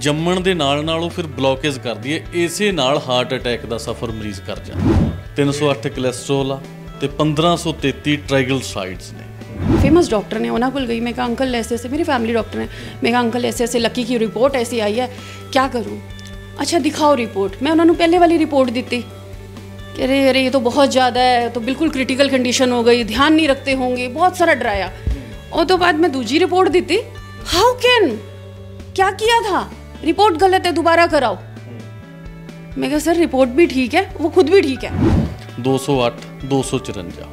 ਜੰਮਣ ਦੇ ਨਾਲ ਨਾਲ ਉਹ ਫਿਰ ਬਲੌਕੇਜ ਕਰਦੀ ਹੈ ਇਸੇ ਨਾਲ ਹਾਰਟ ਅਟੈਕ ਦਾ ਸਫਰ ਮਰੀਜ਼ ਕਰ ਜਾਂਦਾ 308 ਕੋਲੇਸਟ੍ਰੋਲ ਆ ਤੇ 1533 ਟ੍ਰਾਈਗਲਸਾਈਡਸ ਨੇ ਫੇਮਸ ਡਾਕਟਰ ਨੇ ਉਹਨਾਂ ਕੋਲ ਗਈ ਮੈਂ ਕਿ ਅੰਕਲ ਐਸੇ ਐਸੇ ਮੇਰੀ ਫੈਮਿਲੀ ਡਾਕਟਰ ਨੇ ਮੈਂ ਕਿ ਅੰਕਲ ਐਸੇ ਐਸੇ ਲੱਕੀ ਕੀ ਰਿਪੋਰਟ ਐਸੀ ਆਈ ਹੈ ਕੀ ਕਰੂੰ ਅੱਛਾ ਦਿਖਾਓ ਰਿਪੋਰਟ ਮੈਂ ਉਹਨਾਂ ਨੂੰ ਪਹਿਲੇ ਵਾਲੀ ਰਿਪੋਰਟ ਦਿੱਤੀ ਕਿ ਅਰੇ ਅਰੇ ਇਹ ਤਾਂ ਬਹੁਤ ਜ਼ਿਆਦਾ ਹੈ ਤਾਂ ਬਿਲਕੁਲ ਕ੍ਰਿਟੀਕਲ ਕੰਡੀਸ਼ਨ ਹੋ ਗਈ ਧਿਆਨ ਨਹੀਂ ਰੱਖਤੇ ਹੋਣਗੇ ਬਹੁਤ ਸਾਰਾ ਡਰਾਇਆ ਉਹ ਤੋਂ ਬਾਅਦ ਮੈਂ ਦੂਜੀ ਰਿਪੋਰਟ ਦਿੱਤੀ ਹਾਊ ਕੈਨ ਕੀ ਕੀਆ ਥਾ रिपोर्ट गलत है दोबारा कराओ मैं कहा सर रिपोर्ट भी ठीक है वो खुद भी ठीक है 208 254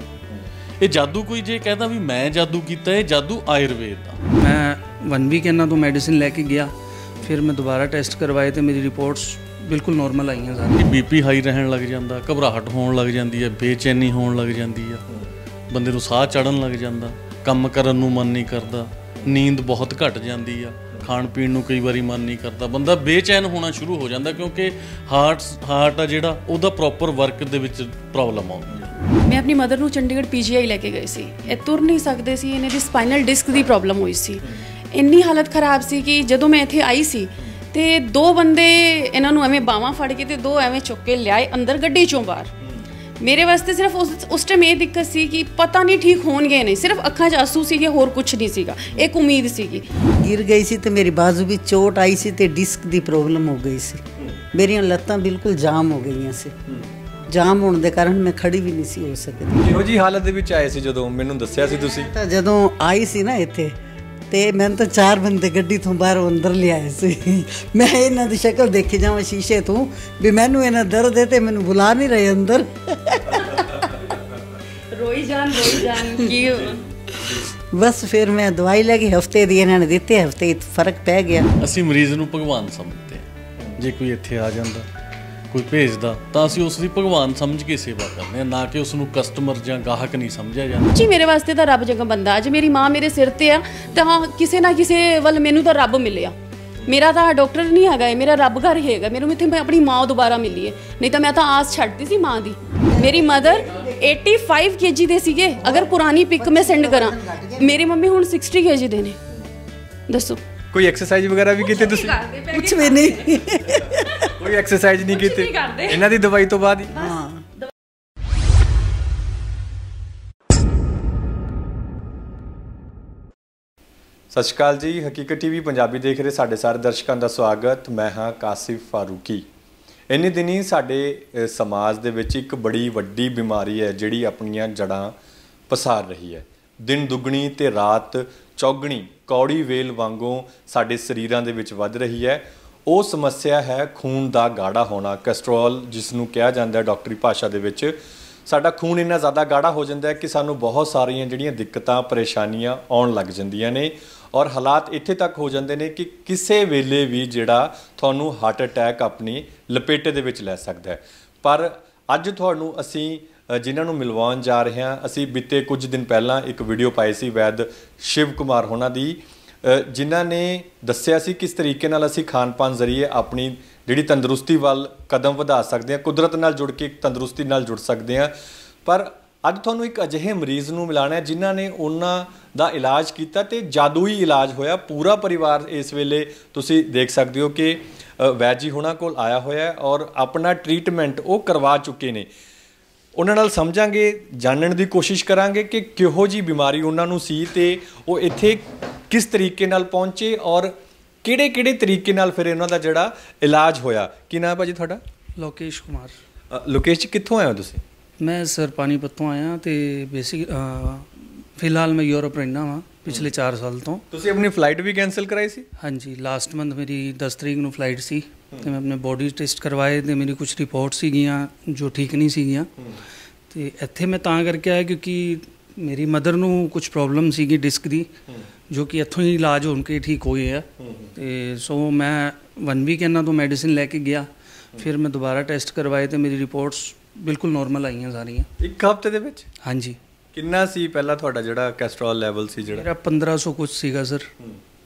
ਇਹ ਜਾਦੂ ਕੋਈ ਜੇ ਕਹਿੰਦਾ ਵੀ ਮੈਂ ਜਾਦੂ ਕੀਤਾ ਇਹ ਜਾਦੂ ਆਯੁਰਵੇਦ ਦਾ ਮੈਂ ਵਨ ਵੀਕ ਇਹਨਾਂ ਤੋਂ ਮੈਡੀਸਿਨ ਲੈ ਕੇ ਗਿਆ ਫਿਰ ਮੈਂ ਦੁਬਾਰਾ ਟੈਸਟ ਕਰਵਾਏ ਤੇ ਮੇਰੀ ਰਿਪੋਰਟਸ ਬਿਲਕੁਲ ਨਾਰਮਲ ਆਈਆਂ ਸਾਰੀਆਂ ਬੀਪੀ ਹਾਈ ਰਹਿਣ ਲੱਗ ਜਾਂਦਾ ਘਬਰਾਹਟ ਹੋਣ ਲੱਗ ਜਾਂਦੀ ਹੈ ਬੇਚੈਨੀ ਹੋਣ ਲੱਗ ਜਾਂਦੀ ਹੈ ਬੰਦੇ ਨੂੰ ਸਾਹ ਚੜਨ ਲੱਗ ਜਾਂਦਾ ਕੰਮ ਕਰਨ ਨੂੰ ਮਨ ਨਹੀਂ ਕਰਦਾ ਨੀਂਦ ਬਹੁਤ ਘਟ ਜਾਂਦੀ ਆ ਖਾਣ ਪੀਣ ਨੂੰ ਕਈ ਵਾਰੀ ਮਨ ਨਹੀਂ ਕਰਦਾ ਬੰਦਾ ਬੇਚੈਨ ਹੋਣਾ ਸ਼ੁਰੂ ਹੋ ਜਾਂਦਾ ਕਿਉਂਕਿ ਹਾਰਟ ਹਾਰਟ ਆ ਜਿਹੜਾ ਉਹਦਾ ਪ੍ਰੋਪਰ ਵਰਕ ਦੇ ਵਿੱਚ ਪ੍ਰੋਬਲਮ ਆਉਂਦੀ ਹੈ ਮੈਂ ਆਪਣੀ ਮਦਰ ਨੂੰ ਚੰਡੀਗੜ੍ਹ ਪੀਜੀਆਈ ਲੈ ਕੇ ਗਈ ਸੀ ਇਹ ਤੁਰ ਨਹੀਂ ਸਕਦੇ ਸੀ ਇਹਨੇ ਦੀ ਸਪਾਈਨਲ ਡਿਸਕ ਦੀ ਪ੍ਰੋਬਲਮ ਹੋਈ ਸੀ ਇੰਨੀ ਹਾਲਤ ਖਰਾਬ ਸੀ ਕਿ ਜਦੋਂ ਮੈਂ ਇੱਥੇ ਆਈ ਸੀ ਤੇ ਦੋ ਬੰਦੇ ਇਹਨਾਂ ਨੂੰ ਐਵੇਂ ਬਾਵਾ ਫੜ ਕੇ ਤੇ ਦੋ ਐਵੇਂ ਚੁੱਕ ਕੇ ਲਿਆਏ ਅੰਦਰ ਗੱਡੀ ਚੋਂ ਬਾਹਰ ਮੇਰੇ ਵਾਸਤੇ ਸਿਰਫ ਉਸ ਉਸ ਟਾਈਮ ਇਹ ਦਿੱਕਤ ਸੀ ਕਿ ਪਤਾ ਨਹੀਂ ਠੀਕ ਹੋਣਗੇ ਨਹੀਂ ਸਿਰਫ ਅੱਖਾਂ 'ਚ ਆਸੂ ਸੀਗੇ ਹੋਰ ਕੁਝ ਨਹੀਂ ਸੀਗਾ ਇੱਕ ਉਮੀਦ ਸੀਗੀ ਗਿਰ ਗਈ ਸੀ ਤੇ ਮੇਰੀ ਬਾਜ਼ੂ ਵੀ ਚੋਟ ਆਈ ਸੀ ਤੇ ਡਿਸਕ ਦੀ ਪ੍ਰੋਬਲਮ ਹੋ ਗਈ ਸੀ ਮੇਰੀਆਂ ਲੱਤਾਂ ਬਿਲਕੁਲ ਜਾਮ ਹੋ ਗਈਆਂ ਸੀ ਜਾਮ ਹੋਣ ਦੇ ਕਾਰਨ ਮੈਂ ਖੜੀ ਵੀ ਨਹੀਂ ਸੀ ਹੋ ਸਕਦੀ ਜਿਹੋ ਜੀ ਹਾਲਤ ਦੇ ਵਿੱਚ ਆਏ ਸੀ ਜਦੋਂ ਮੈਨੂੰ ਦੱਸਿਆ ਸੀ ਤੁਸੀਂ ਤਾਂ ਜਦੋਂ ਆਈ ਸੀ ਨਾ ਇੱਥੇ ਤੇ ਮੈਂ ਤਾਂ ਚਾਰ ਬੰਦੇ ਗੱਡੀ ਤੋਂ ਬਾਹਰ ਅੰਦਰ ਲਿਆਏ ਸੀ ਮੈਂ ਇਹਨਾਂ ਦੀ ਸ਼ਕਲ ਦੇਖੀ ਜਾਵਾਂ ਸ਼ੀਸ਼ੇ ਤੋਂ ਵੀ ਮੈਨੂੰ ਇਹਨਾਂ ਦਰਦ ਹੈ ਤੇ ਮੈਨੂੰ ਬੁਲਾ ਨਹੀਂ ਰਹੇ ਅੰਦਰ ਰੋਈ ਜਾਨ ਰੋਈ ਜਾਨ ਕੀ ਬਸ ਫਿਰ ਮੈਂ ਦਵਾਈ ਲੈ ਕੇ ਹਫਤੇ ਦੀ ਇਹਨਾਂ ਨੇ ਦਿੱਤੇ ਹਫਤੇ ਫਰਕ ਪੈ ਗਿਆ ਅਸੀਂ ਮਰੀਜ਼ ਨੂੰ ਭਗਵਾਨ ਸਮਝਦੇ ਜੇ ਕੋਈ ਇੱਥੇ ਆ ਜਾਂਦਾ ਕੋਈ ਭੇਜਦਾ ਤਾਂ ਅਸੀਂ ਉਸ ਦੀ ਭਗਵਾਨ ਸਮਝ ਕੇ ਸੇਵਾ ਕਰਦੇ ਆ ਨਾ ਕਿ ਉਸ ਨੂੰ ਕਸਟਮਰ ਜਾਂ ਗਾਹਕ ਨਹੀਂ ਸਮਝਿਆ ਜਾਂਦਾ ਜੀ ਮੇਰੇ ਵਾਸਤੇ ਤਾਂ ਰੱਬ ਜਗਾ ਬੰਦਾ ਅੱਜ ਮੇਰੀ ਮਾਂ ਮੇਰੇ ਸਿਰ ਤੇ ਆ ਤਾਂ ਕਿਸੇ ਨਾ ਕਿਸੇ ਵੱਲ ਮੈਨੂੰ ਤਾਂ ਰੱਬ ਮਿਲਿਆ ਮੇਰਾ ਤਾਂ ਡਾਕਟਰ ਨਹੀਂ ਹੈਗਾ ਇਹ ਮੇਰਾ ਰੱਬ ਘਰ ਹੈਗਾ ਮੈਨੂੰ ਇੱਥੇ ਮੈਂ ਆਪਣੀ ਮਾਂ ਦੁਬਾਰਾ ਮਿਲੀ ਹੈ ਨਹੀਂ ਤਾਂ ਮੈਂ ਤਾਂ ਆਸ ਛੱਡਦੀ ਸੀ ਮਾਂ ਦੀ ਮੇਰੀ ਮਦਰ 85 ਕੇਜੀ ਦੇ ਸੀਗੇ ਅਗਰ ਪੁਰਾਣੀ ਪਿਕ ਮੈਂ ਸੈਂਡ ਕਰਾਂ ਮੇਰੇ ਮੰਮੀ ਹੁਣ 60 ਕੇਜੀ ਦੇ ਨੇ ਦੱਸੋ ਕੋਈ ਐਕਸਰਸਾਈਜ਼ ਵਗੈਰਾ ਵੀ ਕੀਤੀ ਤੁਸੀਂ ਕੁਝ ਵੀ ਨਹੀਂ ਕੋਈ ਐਕਸਰਸਾਈਜ਼ ਨਹੀਂ ਕੀਤੀ ਇਹਨਾਂ ਦੀ ਦਵਾਈ ਤੋਂ ਬਾਅਦ ਹੀ ਸਤਿ ਸ਼੍ਰੀ ਅਕਾਲ ਜੀ ਹਕੀਕਤ ਟੀਵੀ ਪੰਜਾਬੀ ਦੇਖ ਰਹੇ ਸਾਡੇ ਸਾਰੇ ਦਰਸ਼ਕਾਂ ਦਾ ਸਵਾਗਤ ਮੈਂ ਹਾਂ ਕਾਸਿਫ ਫਾਰੂਕੀ ਇੰਨੇ ਦਿਨੀ ਸਾਡੇ ਸਮਾਜ ਦੇ ਵਿੱਚ ਇੱਕ ਬੜੀ ਵੱਡੀ ਬਿਮਾਰੀ ਹੈ ਜਿਹੜੀ ਆਪਣੀਆਂ ਜੜਾਂ ਪਸਾਰ ਰਹੀ ਹੈ ਦਿਨ ਦੁੱਗਣੀ ਤੇ ਰਾਤ ਚੌਗਣੀ ਕੌੜੀ ਵੇਲ ਵਾਂਗੂ ਸਾਡੇ ਸਰੀਰਾਂ ਦੇ ਵਿੱਚ ਵੱਧ ਰਹੀ ਹੈ ਉਹ ਸਮੱਸਿਆ ਹੈ ਖੂਨ ਦਾ ਗਾੜਾ ਹੋਣਾ ਕੋਲੇਸਟ੍ਰੋਲ ਜਿਸ ਨੂੰ ਕਿਹਾ ਜਾਂਦਾ ਹੈ ਡਾਕਟਰੀ ਭਾਸ਼ਾ ਦੇ ਵਿੱਚ ਸਾਡਾ ਖੂਨ ਇੰਨਾ ਜ਼ਿਆਦਾ ਗਾੜਾ ਹੋ ਜਾਂਦਾ ਹੈ ਕਿ ਸਾਨੂੰ ਬਹੁਤ ਸਾਰੀਆਂ ਜਿਹੜੀਆਂ ਦਿੱਕਤਾਂ ਪਰੇਸ਼ਾਨੀਆਂ ਆਉਣ ਲੱਗ ਜਾਂਦੀਆਂ ਨੇ ਔਰ ਹਾਲਾਤ ਇੱਥੇ ਤੱਕ ਹੋ ਜਾਂਦੇ ਨੇ ਕਿ ਕਿਸੇ ਵੇਲੇ ਵੀ ਜਿਹੜਾ ਤੁਹਾਨੂੰ ਹਾਰਟ ਅਟੈਕ ਆਪਣੀ ਲਪੇਟੇ ਦੇ ਵਿੱਚ ਲੈ ਸਕਦਾ ਹੈ ਪਰ ਅੱਜ ਤੁਹਾਨੂੰ ਅਸੀਂ ਜਿਨ੍ਹਾਂ ਨੂੰ ਮਿਲਵਾਉਣ ਜਾ ਰਹੇ ਹਾਂ ਅਸੀਂ ਬਿੱਤੇ ਕੁਝ ਦਿਨ ਪਹਿਲਾਂ ਇੱਕ ਵੀਡੀਓ ਪਾਈ ਸੀ ਵੈਦ ਸ਼ਿਵ ਕੁਮਾਰ ਹੋਣਾ ਦੀ ਜਿਨ੍ਹਾਂ ਨੇ ਦੱਸਿਆ ਸੀ ਕਿਸ ਤਰੀਕੇ ਨਾਲ ਅਸੀਂ ਖਾਣ ਪਾਨ ਜ਼ਰੀਏ ਆਪਣੀ ਜਿਹੜੀ ਤੰਦਰੁਸਤੀ ਵੱਲ ਕਦਮ ਵਧਾ ਸਕਦੇ ਹਾਂ ਕੁਦਰਤ ਨਾਲ ਜੁੜ ਕੇ ਤੰਦਰੁਸਤੀ ਨਾਲ ਜੁੜ ਸਕਦੇ ਹਾਂ ਪਰ ਅੱਜ ਤੁਹਾਨੂੰ ਇੱਕ ਅਜਿਹੇ ਮਰੀਜ਼ ਨੂੰ ਮਿਲਾਣਾ ਹੈ ਜਿਨ੍ਹਾਂ ਨੇ ਉਹਨਾਂ ਦਾ ਇਲਾਜ ਕੀਤਾ ਤੇ ਜਾਦੂਈ ਇਲਾਜ ਹੋਇਆ ਪੂਰਾ ਪਰਿਵਾਰ ਇਸ ਵੇਲੇ ਤੁਸੀਂ ਦੇਖ ਸਕਦੇ ਹੋ ਕਿ ਵੈਜੀ ਹੁਣਾਂ ਕੋਲ ਆਇਆ ਹੋਇਆ ਔਰ ਆਪਣਾ ਟ੍ਰੀਟਮੈਂਟ ਉਹ ਕਰਵਾ ਚੁੱਕੇ ਨੇ ਉਹਨਾਂ ਨਾਲ ਸਮਝਾਂਗੇ ਜਾਣਨ ਦੀ ਕੋਸ਼ਿਸ਼ ਕਰਾਂਗੇ ਕਿ ਕਿਹੋ ਜੀ ਬਿਮਾਰੀ ਉਹਨਾਂ ਨੂੰ ਸੀ ਤੇ ਉਹ ਇੱਥੇ ਕਿਸ ਤਰੀਕੇ ਨਾਲ ਪਹੁੰਚੇ ਔਰ ਕਿਹੜੇ ਕਿਹੜੇ ਤਰੀਕੇ ਨਾਲ ਫਿਰ ਇਹਨਾਂ ਦਾ ਜਿਹੜਾ ਇਲਾਜ ਹੋਇਆ ਕੀ ਨਾਮ ਭਾਜੀ ਤੁਹਾਡਾ ਲੋਕੇਸ਼ ਕੁਮਾਰ ਲੋਕੇਸ਼ ਜੀ ਕਿੱਥੋਂ ਆਏ ਹੋ ਤੁਸੀਂ ਮੈਂ ਸਰ ਪਾਣੀਪਤ ਤੋਂ ਆਇਆ ਤੇ ਬੇਸਿਕ ਫਿਲਹਾਲ ਮੈਂ ਯੂਰਪ ਰਹਿਣਾ ਵਾਂ ਪਿਛਲੇ 4 ਸਾਲ ਤੋਂ ਤੁਸੀਂ ਆਪਣੀ ਫਲਾਈਟ ਵੀ ਕੈਨਸਲ ਕਰਾਈ ਸੀ ਹਾਂਜੀ ਲਾਸਟ ਮੰਥ ਮੇਰੀ 10 ਤਰੀਕ ਨੂੰ ਫਲਾਈਟ ਸੀ ਤੇ ਮੈਂ ਆਪਣੇ ਬੋਡੀ ਟੈਸਟ ਕਰਵਾਏ ਤੇ ਮੇਰੀ ਕੁਝ ਰਿਪੋਰਟ ਸੀਗੀਆਂ ਜੋ ਠੀਕ ਨਹੀਂ ਸੀਗੀਆਂ ਤੇ ਇੱਥੇ ਮੈਂ ਤਾਂ ਕਰਕੇ ਆਇਆ ਕਿਉਂਕਿ ਮੇਰੀ ਮਦਰ ਨੂੰ ਕੁਝ ਪ੍ਰੋਬਲਮ ਸੀਗੀ ਡਿਸਕ ਦੀ ਜੋ ਕਿ ਇੱਥੋਂ ਹੀ ਇਲਾਜ ਹੋਣ ਕੇ ਠੀਕ ਹੋਏ ਆ ਤੇ ਸੋ ਮੈਂ 1 ਵੀਕ ਇਹਨਾਂ ਤੋਂ ਮੈਡੀਸਿਨ ਲੈ ਕੇ ਗਿਆ ਫਿਰ ਮੈਂ ਦੁਬਾਰਾ ਟੈਸਟ ਕਰਵਾਏ ਤੇ ਮੇਰੀ ਰਿਪੋਰਟਸ ਬਿਲਕੁਲ ਨਾਰਮਲ ਆਈਆਂ ਸਾਰੀਆਂ ਇੱਕ ਹਫ਼ਤੇ ਦੇ ਵਿੱਚ ਹਾਂਜੀ ਕਿੰਨਾ ਸੀ ਪਹਿਲਾਂ ਤੁਹਾਡਾ ਜਿਹੜਾ ਕੋਲੇਸਟ੍ਰੋਲ ਲੈਵਲ ਸੀ ਜਿਹੜਾ ਮੇਰਾ 1500 ਕੁਝ ਸੀਗਾ ਸਰ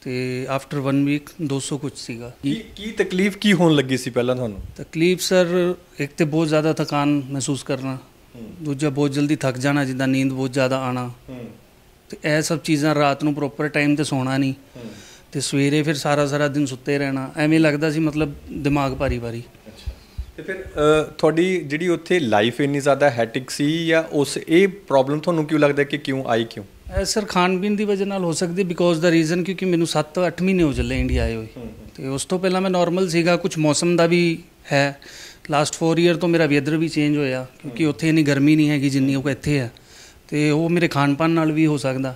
ਤੇ ਆਫਟਰ 1 ਵੀਕ 200 ਕੁਝ ਸੀਗਾ ਕੀ ਕੀ ਤਕਲੀਫ ਕੀ ਹੋਣ ਲੱਗੀ ਸੀ ਪਹਿਲਾਂ ਤੁਹਾਨੂੰ ਤਕਲੀਫ ਸਰ ਇੱਕ ਤੇ ਬਹੁਤ ਜ਼ਿਆਦਾ ਥਕਾਨ ਮਹਿਸੂਸ ਕਰਨਾ ਦੂਜਾ ਬਹੁਤ ਜਲਦੀ ਥੱਕ ਜਾਣਾ ਜਿੱਦਾਂ ਨੀਂਦ ਬਹੁਤ ਜ਼ਿਆਦਾ ਆਣਾ ਤੇ ਇਹ ਸਭ ਚੀਜ਼ਾਂ ਰਾਤ ਨੂੰ ਪ੍ਰੋਪਰ ਟਾਈਮ ਤੇ ਸੌਣਾ ਨਹੀਂ ਤੇ ਸਵੇਰੇ ਫਿਰ ਸਾਰਾ ਸਾਰਾ ਦਿਨ ਸੁੱਤੇ ਰਹਿਣਾ ਐਵੇਂ ਲੱਗਦਾ ਸੀ ਮਤਲਬ ਦਿਮਾਗ ਭਾਰੀ ਭਾਰੀ ਤੇ ਫਿਰ ਤੁਹਾਡੀ ਜਿਹੜੀ ਉੱਥੇ ਲਾਈਫ ਇੰਨੀ ਜ਼ਿਆਦਾ ਹੈਟਿਕ ਸੀ ਜਾਂ ਉਸ ਇਹ ਪ੍ਰੋਬਲਮ ਤੁਹਾਨੂੰ ਕਿਉਂ ਲੱਗਦਾ ਕਿ ਕਿਉਂ ਆਈ ਕਿਉਂ ਸਰ ਬੀਨ ਦੀ ਵਜ੍ਹਾ ਨਾਲ ਹੋ ਸਕਦੀ ਬਿਕੋਜ਼ ਦਾ ਰੀਜ਼ਨ ਕਿਉਂਕਿ ਮੈਨੂੰ 7 8 ਮਹੀਨੇ ਹੋ ਚੱਲੇ ਇੰਡੀਆ ਆਏ ਹੋਏ ਤੇ ਉਸ ਤੋਂ ਪਹਿਲਾਂ ਮੈਂ ਨਾਰਮਲ ਸੀਗਾ ਕੁਝ ਮੌਸਮ ਦਾ ਵੀ ਹੈ ਲਾਸਟ 4 ਇਅਰ ਤੋਂ ਮੇਰਾ ਵੈਦਰ ਵੀ ਚੇਂਜ ਹੋਇਆ ਕਿਉਂਕਿ ਉੱਥੇ ਇੰਨੀ ਗਰਮੀ ਨਹੀਂ ਹੈਗੀ ਜਿੰਨੀ ਉਹ ਇੱਥੇ ਹੈ ਤੇ ਉਹ ਮੇਰੇ ਖਾਣ ਨਾਲ ਵੀ ਹੋ ਸਕਦਾ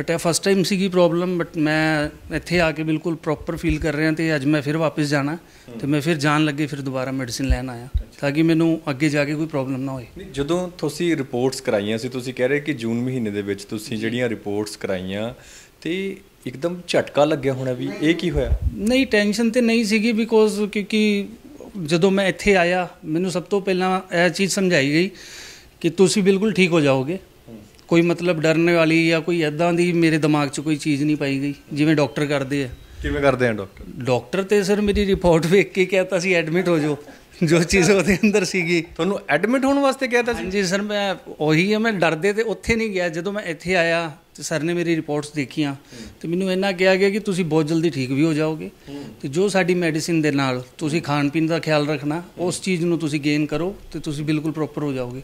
ਬਟ ਇਹ ਫਸਟ ਟਾਈਮ ਸੀਗੀ ਪ੍ਰੋਬਲਮ ਬਟ ਮੈਂ ਇੱਥੇ ਆ ਕੇ ਬਿਲਕੁਲ ਪ੍ਰੋਪਰ ਫੀਲ ਕਰ ਰਿਹਾ ਤੇ ਅੱਜ ਮੈਂ ਫਿਰ ਵਾਪਸ ਜਾਣਾ ਤੇ ਮੈਂ ਫਿਰ ਜਾਣ ਲੱਗੇ ਫਿਰ ਦੁਬਾਰਾ ਮੈਡੀਸਿਨ ਲੈਣ ਆਇਆ ਤਾਂ ਕਿ ਮੈਨੂੰ ਅੱਗੇ ਜਾ ਕੇ ਕੋਈ ਪ੍ਰੋਬਲਮ ਨਾ ਹੋਏ ਜਦੋਂ ਤੁਸੀਂ ਰਿਪੋਰਟਸ ਕਰਾਈਆਂ ਸੀ ਤੁਸੀਂ ਕਹਿ ਰਹੇ ਕਿ ਜੂਨ ਮਹੀਨੇ ਦੇ ਵਿੱਚ ਤੁਸੀਂ ਜਿਹੜੀਆਂ ਰਿਪੋਰਟਸ ਕਰਾਈਆਂ ਤੇ ਇੱਕਦਮ ਝਟਕਾ ਲੱਗਿਆ ਹੋਣਾ ਵੀ ਇਹ ਕੀ ਹੋਇਆ ਨਹੀਂ ਟੈਨਸ਼ਨ ਤੇ ਨਹੀਂ ਸੀਗੀ ਬਿਕੋਜ਼ ਕਿਉਂਕਿ ਜਦੋਂ ਮੈਂ ਇੱਥੇ ਆਇਆ ਮੈਨੂੰ ਸਭ ਤੋਂ ਪਹਿਲਾਂ ਇਹ ਚੀਜ਼ ਸਮਝਾਈ ਗਈ ਕਿ ਤੁਸੀਂ ਬਿਲਕੁਲ ਠੀਕ ਹੋ ਜਾਓਗੇ ਕੋਈ ਮਤਲਬ ਡਰਨ ਵਾਲੀ ਜਾਂ ਕੋਈ ਐਦਾਂ ਦੀ ਮੇਰੇ ਦਿਮਾਗ 'ਚ ਕੋਈ ਚੀਜ਼ ਨਹੀਂ ਪਾਈ ਗਈ ਜਿਵੇਂ ਡਾਕਟਰ ਕਰਦੇ ਆ ਕਿਵੇਂ ਕਰਦੇ ਆ ਡਾਕਟਰ ਡਾਕਟਰ ਤੇ ਸਰ ਮੇਰੀ ਰਿਪੋਰਟ ਵੇਖ ਕੇ ਕਹਤਾ ਸੀ ਐਡਮਿਟ ਹੋ ਜਾਓ ਜੋ ਚੀਜ਼ ਉਹਦੇ ਅੰਦਰ ਸੀਗੀ ਤੁਹਾਨੂੰ ਐਡਮਿਟ ਹੋਣ ਵਾਸਤੇ ਕਹਤਾ ਸੀ ਜੀ ਸਰ ਮੈਂ ਉਹੀ ਹੈ ਮੈਂ ਡਰਦੇ ਤੇ ਉੱਥੇ ਨਹੀਂ ਗਿਆ ਜਦੋਂ ਮੈਂ ਇੱਥੇ ਆਇਆ ਤੇ ਸਰ ਨੇ ਮੇਰੀ ਰਿਪੋਰਟਸ ਦੇਖੀਆਂ ਤੇ ਮੈਨੂੰ ਇਹਨਾਂ ਕਿਹਾ ਗਿਆ ਕਿ ਤੁਸੀਂ ਬਹੁਤ ਜਲਦੀ ਠੀਕ ਵੀ ਹੋ ਜਾਓਗੇ ਤੇ ਜੋ ਸਾਡੀ ਮੈਡੀਸਿਨ ਦੇ ਨਾਲ ਤੁਸੀਂ ਖਾਣ ਪੀਣ ਦਾ ਖਿਆਲ ਰੱਖਣਾ ਉਸ ਚੀਜ਼ ਨੂੰ ਤੁਸੀਂ ਗੇਨ ਕਰੋ ਤੇ ਤੁਸੀਂ ਬਿਲਕੁਲ ਪ੍ਰੋਪਰ ਹੋ ਜਾਓਗੇ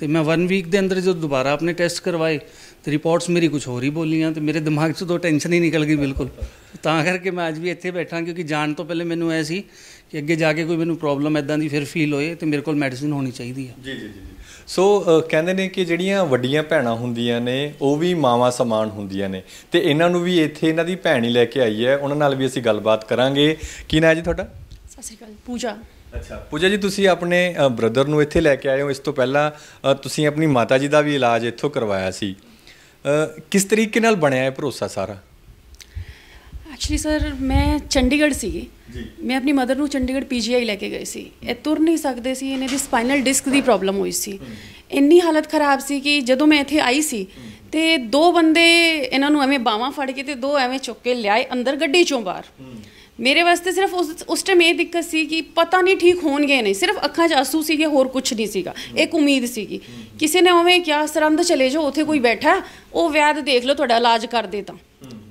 ਤੇ ਮੈਂ 1 ਵੀਕ ਦੇ ਅੰਦਰ ਜਦੋਂ ਦੁਬਾਰਾ ਆਪਣੇ ਟੈਸਟ ਕਰਵਾਏ ਤੇ ਰਿਪੋਰਟਸ ਮੇਰੀ ਕੁਝ ਹੋਰ ਹੀ ਬੋਲੀਆਂ ਤੇ ਮੇਰੇ ਦਿਮਾਗ 'ਚ ਤੋਂ ਟੈਨਸ਼ਨ ਹੀ ਨਿਕਲ ਗਈ ਬਿਲਕੁਲ ਤਾਂ ਕਰਕੇ ਮੈਂ ਅੱਜ ਵੀ ਇੱਥੇ ਬੈਠਾ ਕਿਉਂਕਿ ਜਾਣ ਤੋਂ ਪਹਿਲੇ ਮੈਨੂੰ ਐ ਸੀ ਕਿ ਅੱਗੇ ਜਾ ਕੇ ਕੋਈ ਮੈਨੂੰ ਪ੍ਰੋਬਲਮ ਐਦਾਂ ਦੀ ਫਿਰ ਫੀਲ ਹੋਏ ਤੇ ਮੇਰੇ ਕੋਲ ਮੈਡੀਸਿਨ ਹੋਣੀ ਚਾਹੀਦੀ ਹੈ ਜੀ ਜੀ ਜੀ ਸੋ ਕਹਿੰਦੇ ਨੇ ਕਿ ਜਿਹੜੀਆਂ ਵੱਡੀਆਂ ਭੈਣਾਂ ਹੁੰਦੀਆਂ ਨੇ ਉਹ ਵੀ ਮਾਵਾ ਸਮਾਨ ਹੁੰਦੀਆਂ ਨੇ ਤੇ ਇਹਨਾਂ ਨੂੰ ਵੀ ਇੱਥੇ ਇਹਨਾਂ ਦੀ ਭੈਣ ਹੀ ਲੈ ਕੇ ਆਈ ਹੈ ਉਹਨਾਂ ਨਾਲ ਵੀ ਅਸੀਂ ਗੱਲਬਾਤ ਕਰਾਂਗੇ ਕੀ ਨਾਮ ਹੈ ਜੀ ਤੁਹਾਡਾ ਸਤਿ ਸ਼੍ਰੀ ਅਕਾਲ ਪੂਜਾ ਅੱਛਾ ਪੂਜਾ ਜੀ ਤੁਸੀਂ ਆਪਣੇ ਬ੍ਰਦਰ ਨੂੰ ਇੱਥੇ ਲੈ ਕੇ ਆਏ ਹੋ ਇਸ ਤੋਂ ਪਹਿਲਾਂ ਤੁਸੀਂ ਆਪਣੀ ਮਾਤਾ ਜੀ ਦਾ ਵੀ ਇਲਾਜ ਇੱਥੋਂ ਕਰਵਾਇਆ ਸੀ ਕਿਸ ਤਰੀਕੇ ਨਾਲ ਬਣਿਆ ਹੈ ਭਰੋਸਾ ਸਾਰਾ ਐਕਚੁਅਲੀ ਸਰ ਮੈਂ ਚੰਡੀਗੜ੍ਹ ਜੀ ਮੈਂ ਆਪਣੀ ਮਦਰ ਨੂੰ ਚੰਡੀਗੜ੍ਹ ਪੀਜੀਆਈ ਲੈ ਕੇ ਗਈ ਸੀ ਇਹ ਤੁਰ ਨਹੀਂ ਸਕਦੇ ਸੀ ਇਹਨੇ ਦੀ ਸਪਾਈਨਲ ਡਿਸਕ ਦੀ ਪ੍ਰੋਬਲਮ ਹੋਈ ਸੀ ਇੰਨੀ ਹਾਲਤ ਖਰਾਬ ਸੀ ਕਿ ਜਦੋਂ ਮੈਂ ਇੱਥੇ ਆਈ ਸੀ ਤੇ ਦੋ ਬੰਦੇ ਇਹਨਾਂ ਨੂੰ ਐਵੇਂ ਬਾਵਾ ਫੜ ਕੇ ਤੇ ਦੋ ਐਵੇਂ ਚੁੱਕ ਕੇ ਲਿਆਏ ਅੰਦਰ ਗੱਡੀ ਚੋਂ ਬਾਹਰ ਮੇਰੇ ਵਾਸਤੇ ਸਿਰਫ ਉਸ ਉਸ ਟਾਈਮ ਇਹ ਦਿੱਕਤ ਸੀ ਕਿ ਪਤਾ ਨਹੀਂ ਠੀਕ ਹੋਣਗੇ ਨਹੀਂ ਸਿਰਫ ਅੱਖਾਂ 'ਚ ਆਸੂ ਸੀਗੇ ਹੋਰ ਕੁਝ ਨਹੀਂ ਸੀਗਾ ਇੱਕ ਉਮੀਦ ਸੀਗੀ ਕਿਸੇ ਨੇ ਉਹਵੇਂ ਕਿਹਾ ਸਰੰਦ ਚਲੇ ਜਾਓ ਉੱਥੇ ਕੋਈ ਬੈਠਾ ਉਹ ਵਿਆਦ ਦੇਖ ਲਓ ਤੁਹਾਡਾ ਇਲਾਜ ਕਰ ਦੇ ਤਾਂ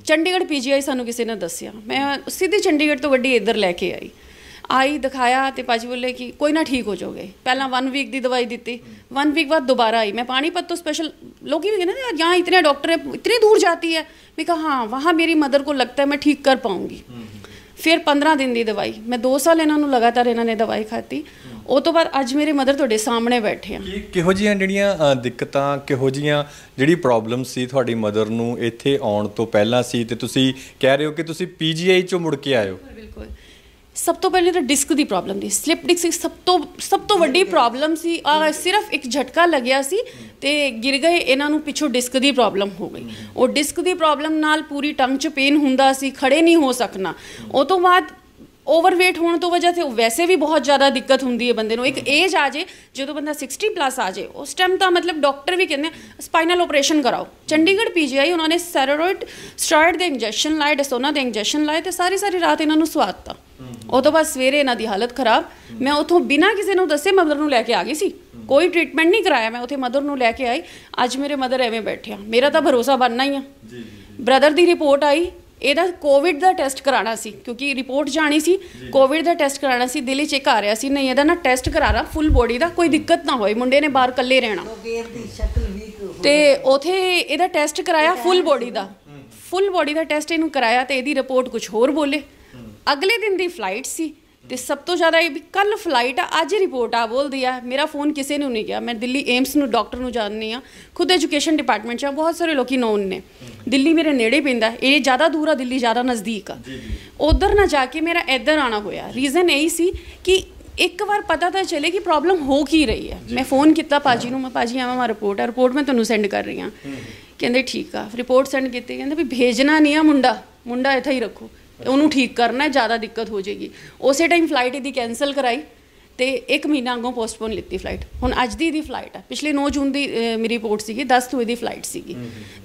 ਚੰਡੀਗੜ੍ਹ ਪੀਜੀਆਈ ਸਾਨੂੰ ਕਿਸੇ ਨੇ ਦੱਸਿਆ ਮੈਂ ਸਿੱਧੀ ਚੰਡੀਗੜ੍ਹ ਤੋਂ ਗੱਡੀ ਇੱਧਰ ਲੈ ਕੇ ਆਈ ਆਈ ਦਿਖਾਇਆ ਤੇ ਪਾਜੀ ਬੋਲੇ ਕਿ ਕੋਈ ਨਾ ਠੀਕ ਹੋ ਜਾਓਗੇ ਪਹਿਲਾਂ 1 ਵੀਕ ਦੀ ਦਵਾਈ ਦਿੱਤੀ 1 ਵੀਕ ਬਾਅਦ ਦੁਬਾਰਾ ਆਈ ਮੈਂ ਪਾਣੀਪਤ ਤੋਂ ਸਪੈਸ਼ਲ ਲੋਕੀ ਵੀ ਕਹਿੰਦੇ ਨੇ ਯਾਰ ਯਹਾਂ ਇਤਨੇ ਡਾਕਟਰ ਇਤਨੀ ਦੂਰ ਜਾਂਦੀ ਹੈ ਮੈਂ ਕਿਹਾ ਹਾਂ हाँ ਮੇਰੀ ਮਦਰ ਕੋ ਲੱਗਦਾ लगता ਮੈਂ ਠੀਕ ਕਰ ਪਾਉਂਗੀ ਫਿਰ 15 ਦਿਨ ਦੀ ਦਵਾਈ ਮੈਂ 2 ਸਾਲ ਇਹਨਾਂ ਨੂੰ ਲਗਾਤਾਰ ਇਹਨਾਂ ਨੇ ਦਵਾਈ ਖਾਤੀ ਉਹ ਤੋਂ ਬਾਅਦ ਅੱਜ ਮੇਰੇ ਮਦਰ ਤੁਹਾਡੇ ਸਾਹਮਣੇ ਬੈਠੇ ਆ ਕੀ ਕਿਹੋ ਜੀਆਂ ਜਿਹੜੀਆਂ ਦਿੱਕਤਾਂ ਕਿਹੋ ਜੀਆਂ ਜਿਹੜੀ ਪ੍ਰੋਬਲਮ ਸੀ ਤੁਹਾਡੀ ਮਦਰ ਨੂੰ ਇੱਥੇ ਆਉਣ ਤੋਂ ਪਹਿਲਾਂ ਸੀ ਤੇ ਤੁਸੀਂ ਕਹਿ ਰਹੇ ਹੋ ਕਿ ਤੁਸੀਂ ਪੀਜੀਆਈ ਚੋਂ ਮੁੜ ਕੇ ਆਇਓ ਬਿਲਕੁਲ ਸਭ ਤੋਂ ਪਹਿਲੇ ਤਾਂ ਡਿਸਕ ਦੀ ਪ੍ਰੋਬਲਮ ਦੀ ਸਲਿਪ ਡਿਸਕ ਸਭ ਤੋਂ ਸਭ ਤੋਂ ਵੱਡੀ ਪ੍ਰੋਬਲਮ ਸੀ ਆ ਸਿਰਫ ਇੱਕ ਝਟਕਾ ਲੱਗਿਆ ਸੀ ਤੇ ਗਿਰ ਗਏ ਇਹਨਾਂ ਨੂੰ ਪਿੱਛੋਂ ਡਿਸਕ ਦੀ ਪ੍ਰੋਬਲਮ ਹੋ ਗਈ ਉਹ ਡਿਸਕ ਦੀ ਪ੍ਰੋਬਲਮ ਨਾਲ ਪੂਰੀ ਟੰਗ 'ਚ ਪੇਨ ਹੁੰਦਾ ਸੀ ਖੜੇ ਨਹੀਂ ਹੋ ਸਕਣਾ ਉਹ ਤੋਂ ਬਾਅਦ ਓਵਰਵੇਟ ਹੋਣ ਤੋਂ ਵਜ੍ਹਾ ਤੇ ਵੈਸੇ ਵੀ ਬਹੁਤ ਜ਼ਿਆਦਾ ਦਿੱਕਤ ਹੁੰਦੀ ਹੈ ਬੰਦੇ ਨੂੰ ਇੱਕ ਏਜ ਆ ਜੇ ਜਦੋਂ ਬੰਦਾ 60 ਪਲੱਸ ਆ ਜੇ ਉਸ ਟਾਈਮ ਤਾਂ ਮਤਲਬ ਡਾਕਟਰ ਵੀ ਕਹਿੰਦੇ ਸਪਾਈਨਲ ਆਪਰੇਸ਼ਨ ਕਰਾਓ ਚੰਡੀਗੜ੍ਹ ਪੀਜੀਆਈ ਉਹਨਾਂ ਨੇ ਸੈਰੋਇਡ ਸਟੀਰੋਇਡ ਦੇ ਇੰਜੈਕਸ਼ਨ ਲਾਏ ਡਸੋਨਾ ਦੇ ਇੰਜੈਕਸ਼ਨ ਲਾਇਆ ਤੇ ਸਾਰੀ ਸਾਰੀ ਰਾਤ ਇਹਨਾਂ ਨੂੰ ਸੁਆਤਾ ਉਹ ਤੋਂ ਬਾਅਦ ਸਵੇਰੇ ਇਹਨਾਂ ਦੀ ਹਾਲਤ ਖਰਾਬ ਮੈਂ ਉਥੋਂ ਬਿਨਾਂ ਕਿਸੇ ਨੂੰ ਦੱਸੇ ਮਦਰ ਨੂੰ ਲੈ ਕੇ ਆ ਗਈ ਸੀ ਕੋਈ ਟ੍ਰੀਟਮੈਂਟ ਨਹੀਂ ਕਰਾਇਆ ਮੈਂ ਉਥੇ ਮਦਰ ਨੂੰ ਲੈ ਕੇ ਆਈ ਅੱਜ ਮੇਰੇ ਮਦਰ ਐਵੇਂ ਬੈਠੇ ਆ ਮੇਰਾ ਤਾਂ ਭਰੋਸਾ ਬਣਨਾ ਹੀ ਆ ਜੀ ਜੀ ਬ੍ਰਦਰ ਦੀ ਰਿਪੋਰਟ ਆਈ ਇਹਦਾ ਕੋਵਿਡ ਦਾ ਟੈਸਟ ਕਰਾਣਾ ਸੀ ਕਿਉਂਕਿ ਰਿਪੋਰਟ ਜਾਣੀ ਸੀ ਕੋਵਿਡ ਦਾ ਟੈਸਟ ਕਰਾਣਾ ਸੀ ਦਿੱਲੀ ਚੈੱਕ ਆ ਰਿਹਾ ਸੀ ਨਹੀਂ ਇਹਦਾ ਨਾ ਟੈਸਟ ਕਰਾਰਾ ਫੁੱਲ ਬੋਡੀ ਦਾ ਕੋਈ ਦਿੱਕਤ ਨਾ ਹੋਏ ਮੁੰਡੇ ਨੇ ਬਾਹਰ ਇਕੱਲੇ ਰਹਿਣਾ ਤੇ ਉਥੇ ਇਹਦਾ ਟੈਸਟ ਕਰਾਇਆ ਫੁੱਲ ਬੋਡੀ ਦਾ ਫੁੱਲ ਬੋਡੀ ਦਾ ਟੈਸਟ ਇਹਨੂੰ ਕਰਾਇਆ ਤੇ ਇਹਦੀ ਰਿਪੋਰਟ ਕੁਝ ਹੋਰ ਬੋਲੇ ਅਗਲੇ ਦਿਨ ਦੀ ਫਲਾਈਟ ਸੀ ਤੇ ਸਭ ਤੋਂ ਜ਼ਿਆਦਾ ਇਹ ਵੀ ਕੱਲ ਫਲਾਈਟ ਆ ਅੱਜ ਰਿਪੋਰਟ ਆ ਬੋਲਦੀ ਆ ਮੇਰਾ ਫੋਨ ਕਿਸੇ ਨੂੰ ਨਹੀਂ ਗਿਆ ਮੈਂ ਦਿੱਲੀ ਏਮਸ ਨੂੰ ਡਾਕਟਰ ਨੂੰ ਜਾਣਨੀ ਆ ਖੁਦ ਐਜੂਕੇਸ਼ਨ ਡਿਪਾਰਟਮੈਂਟ 'ਚ ਆ ਬਹੁਤ ਸਾਰੇ ਲੋਕੀ ਨੋਨ ਨੇ ਦਿੱਲੀ ਮੇਰੇ ਨੇੜੇ ਪੈਂਦਾ ਇਹ ਜ਼ਿਆਦਾ ਦੂਰ ਆ ਦਿੱਲੀ ਜ਼ਿਆਦਾ ਨਜ਼ਦੀਕ ਆ ਉਧਰ ਨਾ ਜਾ ਕੇ ਮੇਰਾ ਇੱਧਰ ਆਣਾ ਹੋਇਆ ਰੀਜ਼ਨ ਇਹੀ ਸੀ ਕਿ ਇੱਕ ਵਾਰ ਪਤਾ ਤਾਂ ਚਲੇ ਕਿ ਪ੍ਰੋਬਲਮ ਹੋ ਕੀ ਰਹੀ ਹੈ ਮੈਂ ਫੋਨ ਕੀਤਾ ਪਾਜੀ ਨੂੰ ਮੈਂ ਪਾਜੀ ਆਵਾਂ ਮਾ ਰਿਪੋਰਟ ਆ ਰਿਪੋਰਟ ਮੈਂ ਤੁਹਾਨੂੰ ਸੈਂਡ ਕਰ ਰਹੀ ਹਾਂ ਕਹਿੰਦੇ ਠੀਕ ਆ ਰਿਪੋਰਟ ਸੈਂਡ ਕੀਤੀ ਕਹਿੰਦੇ ਵੀ ਭੇਜਣਾ ਨਹੀਂ ਆ ਮੁੰਡਾ ਮੁੰਡਾ ਇੱਥੇ ਹੀ ਰੱਖੋ ਉਹਨੂੰ ਠੀਕ ਕਰਨਾ ਜ਼ਿਆਦਾ ਦਿੱਕਤ ਹੋ ਜਾਏਗੀ ਉਸੇ ਟਾਈਮ ਫਲਾਈਟ ਇਹਦੀ ਕੈਨਸਲ ਕਰਾਈ ਤੇ 1 ਮਹੀਨਾ ਅਗੋਂ ਪੋਸਟਪੋਨ ਲਿੱਤੀ ਫਲਾਈਟ ਹੁਣ ਅੱਜ ਦੀ ਇਹਦੀ ਫਲਾਈਟ ਹੈ ਪਿਛਲੇ 9 ਜੂਨ ਦੀ ਮੇਰੀ ਰਿਪੋਰਟ ਸੀਗੀ 10 ਤੋਂ ਇਹਦੀ ਫਲਾਈਟ ਸੀਗੀ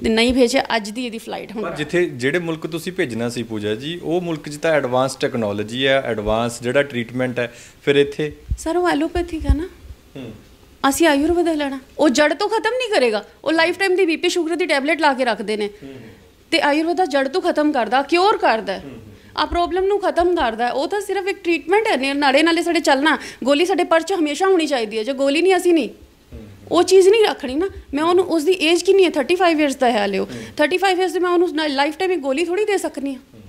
ਤੇ ਨਹੀਂ ਭੇਜਿਆ ਅੱਜ ਦੀ ਇਹਦੀ ਫਲਾਈਟ ਹੁਣ ਪਰ ਜਿੱਥੇ ਜਿਹੜੇ ਮੁਲਕ ਤੁਸੀਂ ਭੇਜਣਾ ਸੀ ਪੂਜਾ ਜੀ ਉਹ ਮੁਲਕ 'ਚ ਤਾਂ ਐਡਵਾਂਸ ਟੈਕਨੋਲੋਜੀ ਹੈ ਐਡਵਾਂਸ ਜਿਹੜਾ ਟ੍ਰੀਟਮੈਂਟ ਹੈ ਫਿਰ ਇੱਥੇ ਸਰ ਉਹ ਐਲੋਪੈਥਿਕ ਆ ਨਾ ਅਸੀਂ ਆਯੁਰਵੇਦ ਲੈਣਾ ਉਹ ਜੜ ਤੋਂ ਖਤਮ ਨਹੀਂ ਕਰੇਗਾ ਉਹ ਲਾਈਫ ਟਾਈਮ ਦੀ ਬੀਪੀ ਸ਼ੂਗਰ ਦੀ ਟੈਬਲੇਟ ਲਾ ਕੇ ਰੱਖਦੇ ਨੇ ਤੇ ਆਯੁਰਵੇਦ ਜੜ ਤੋਂ ਖਤਮ ਕਰਦਾ ਕਿਉਰ ਕਰਦਾ ਆ ਪ੍ਰੋਬਲਮ ਨੂੰ ਖਤਮ ਕਰਦਾ ਉਹ ਤਾਂ ਸਿਰਫ ਇੱਕ ਟ੍ਰੀਟਮੈਂਟ ਹੈ ਨਾੜੇ ਨਾਲੇ ਸਾਡੇ ਚੱਲਣਾ ਗੋਲੀ ਸਾਡੇ ਪਰਚ ਹਮੇਸ਼ਾ ਹੋਣੀ ਚਾਹੀਦੀ ਹੈ ਜੇ ਗੋਲੀ ਨਹੀਂ ਅਸੀਂ ਨਹੀਂ ਉਹ ਚੀਜ਼ ਨਹੀਂ ਰੱਖਣੀ ਨਾ ਮੈਂ ਉਹਨੂੰ ਉਸ ਦੀ ਏਜ ਕਿੰਨੀ ਹੈ 35 ਇਅਰਸ ਦਾ ਹੈ ਲਿਓ 35 ਇਅਰਸ ਦੇ ਮੈਂ ਉਹਨੂੰ ਲਾਈਫ ਟਾਈਮ ਗੋਲੀ ਥੋੜੀ ਦੇ ਸਕਨੀ ਆ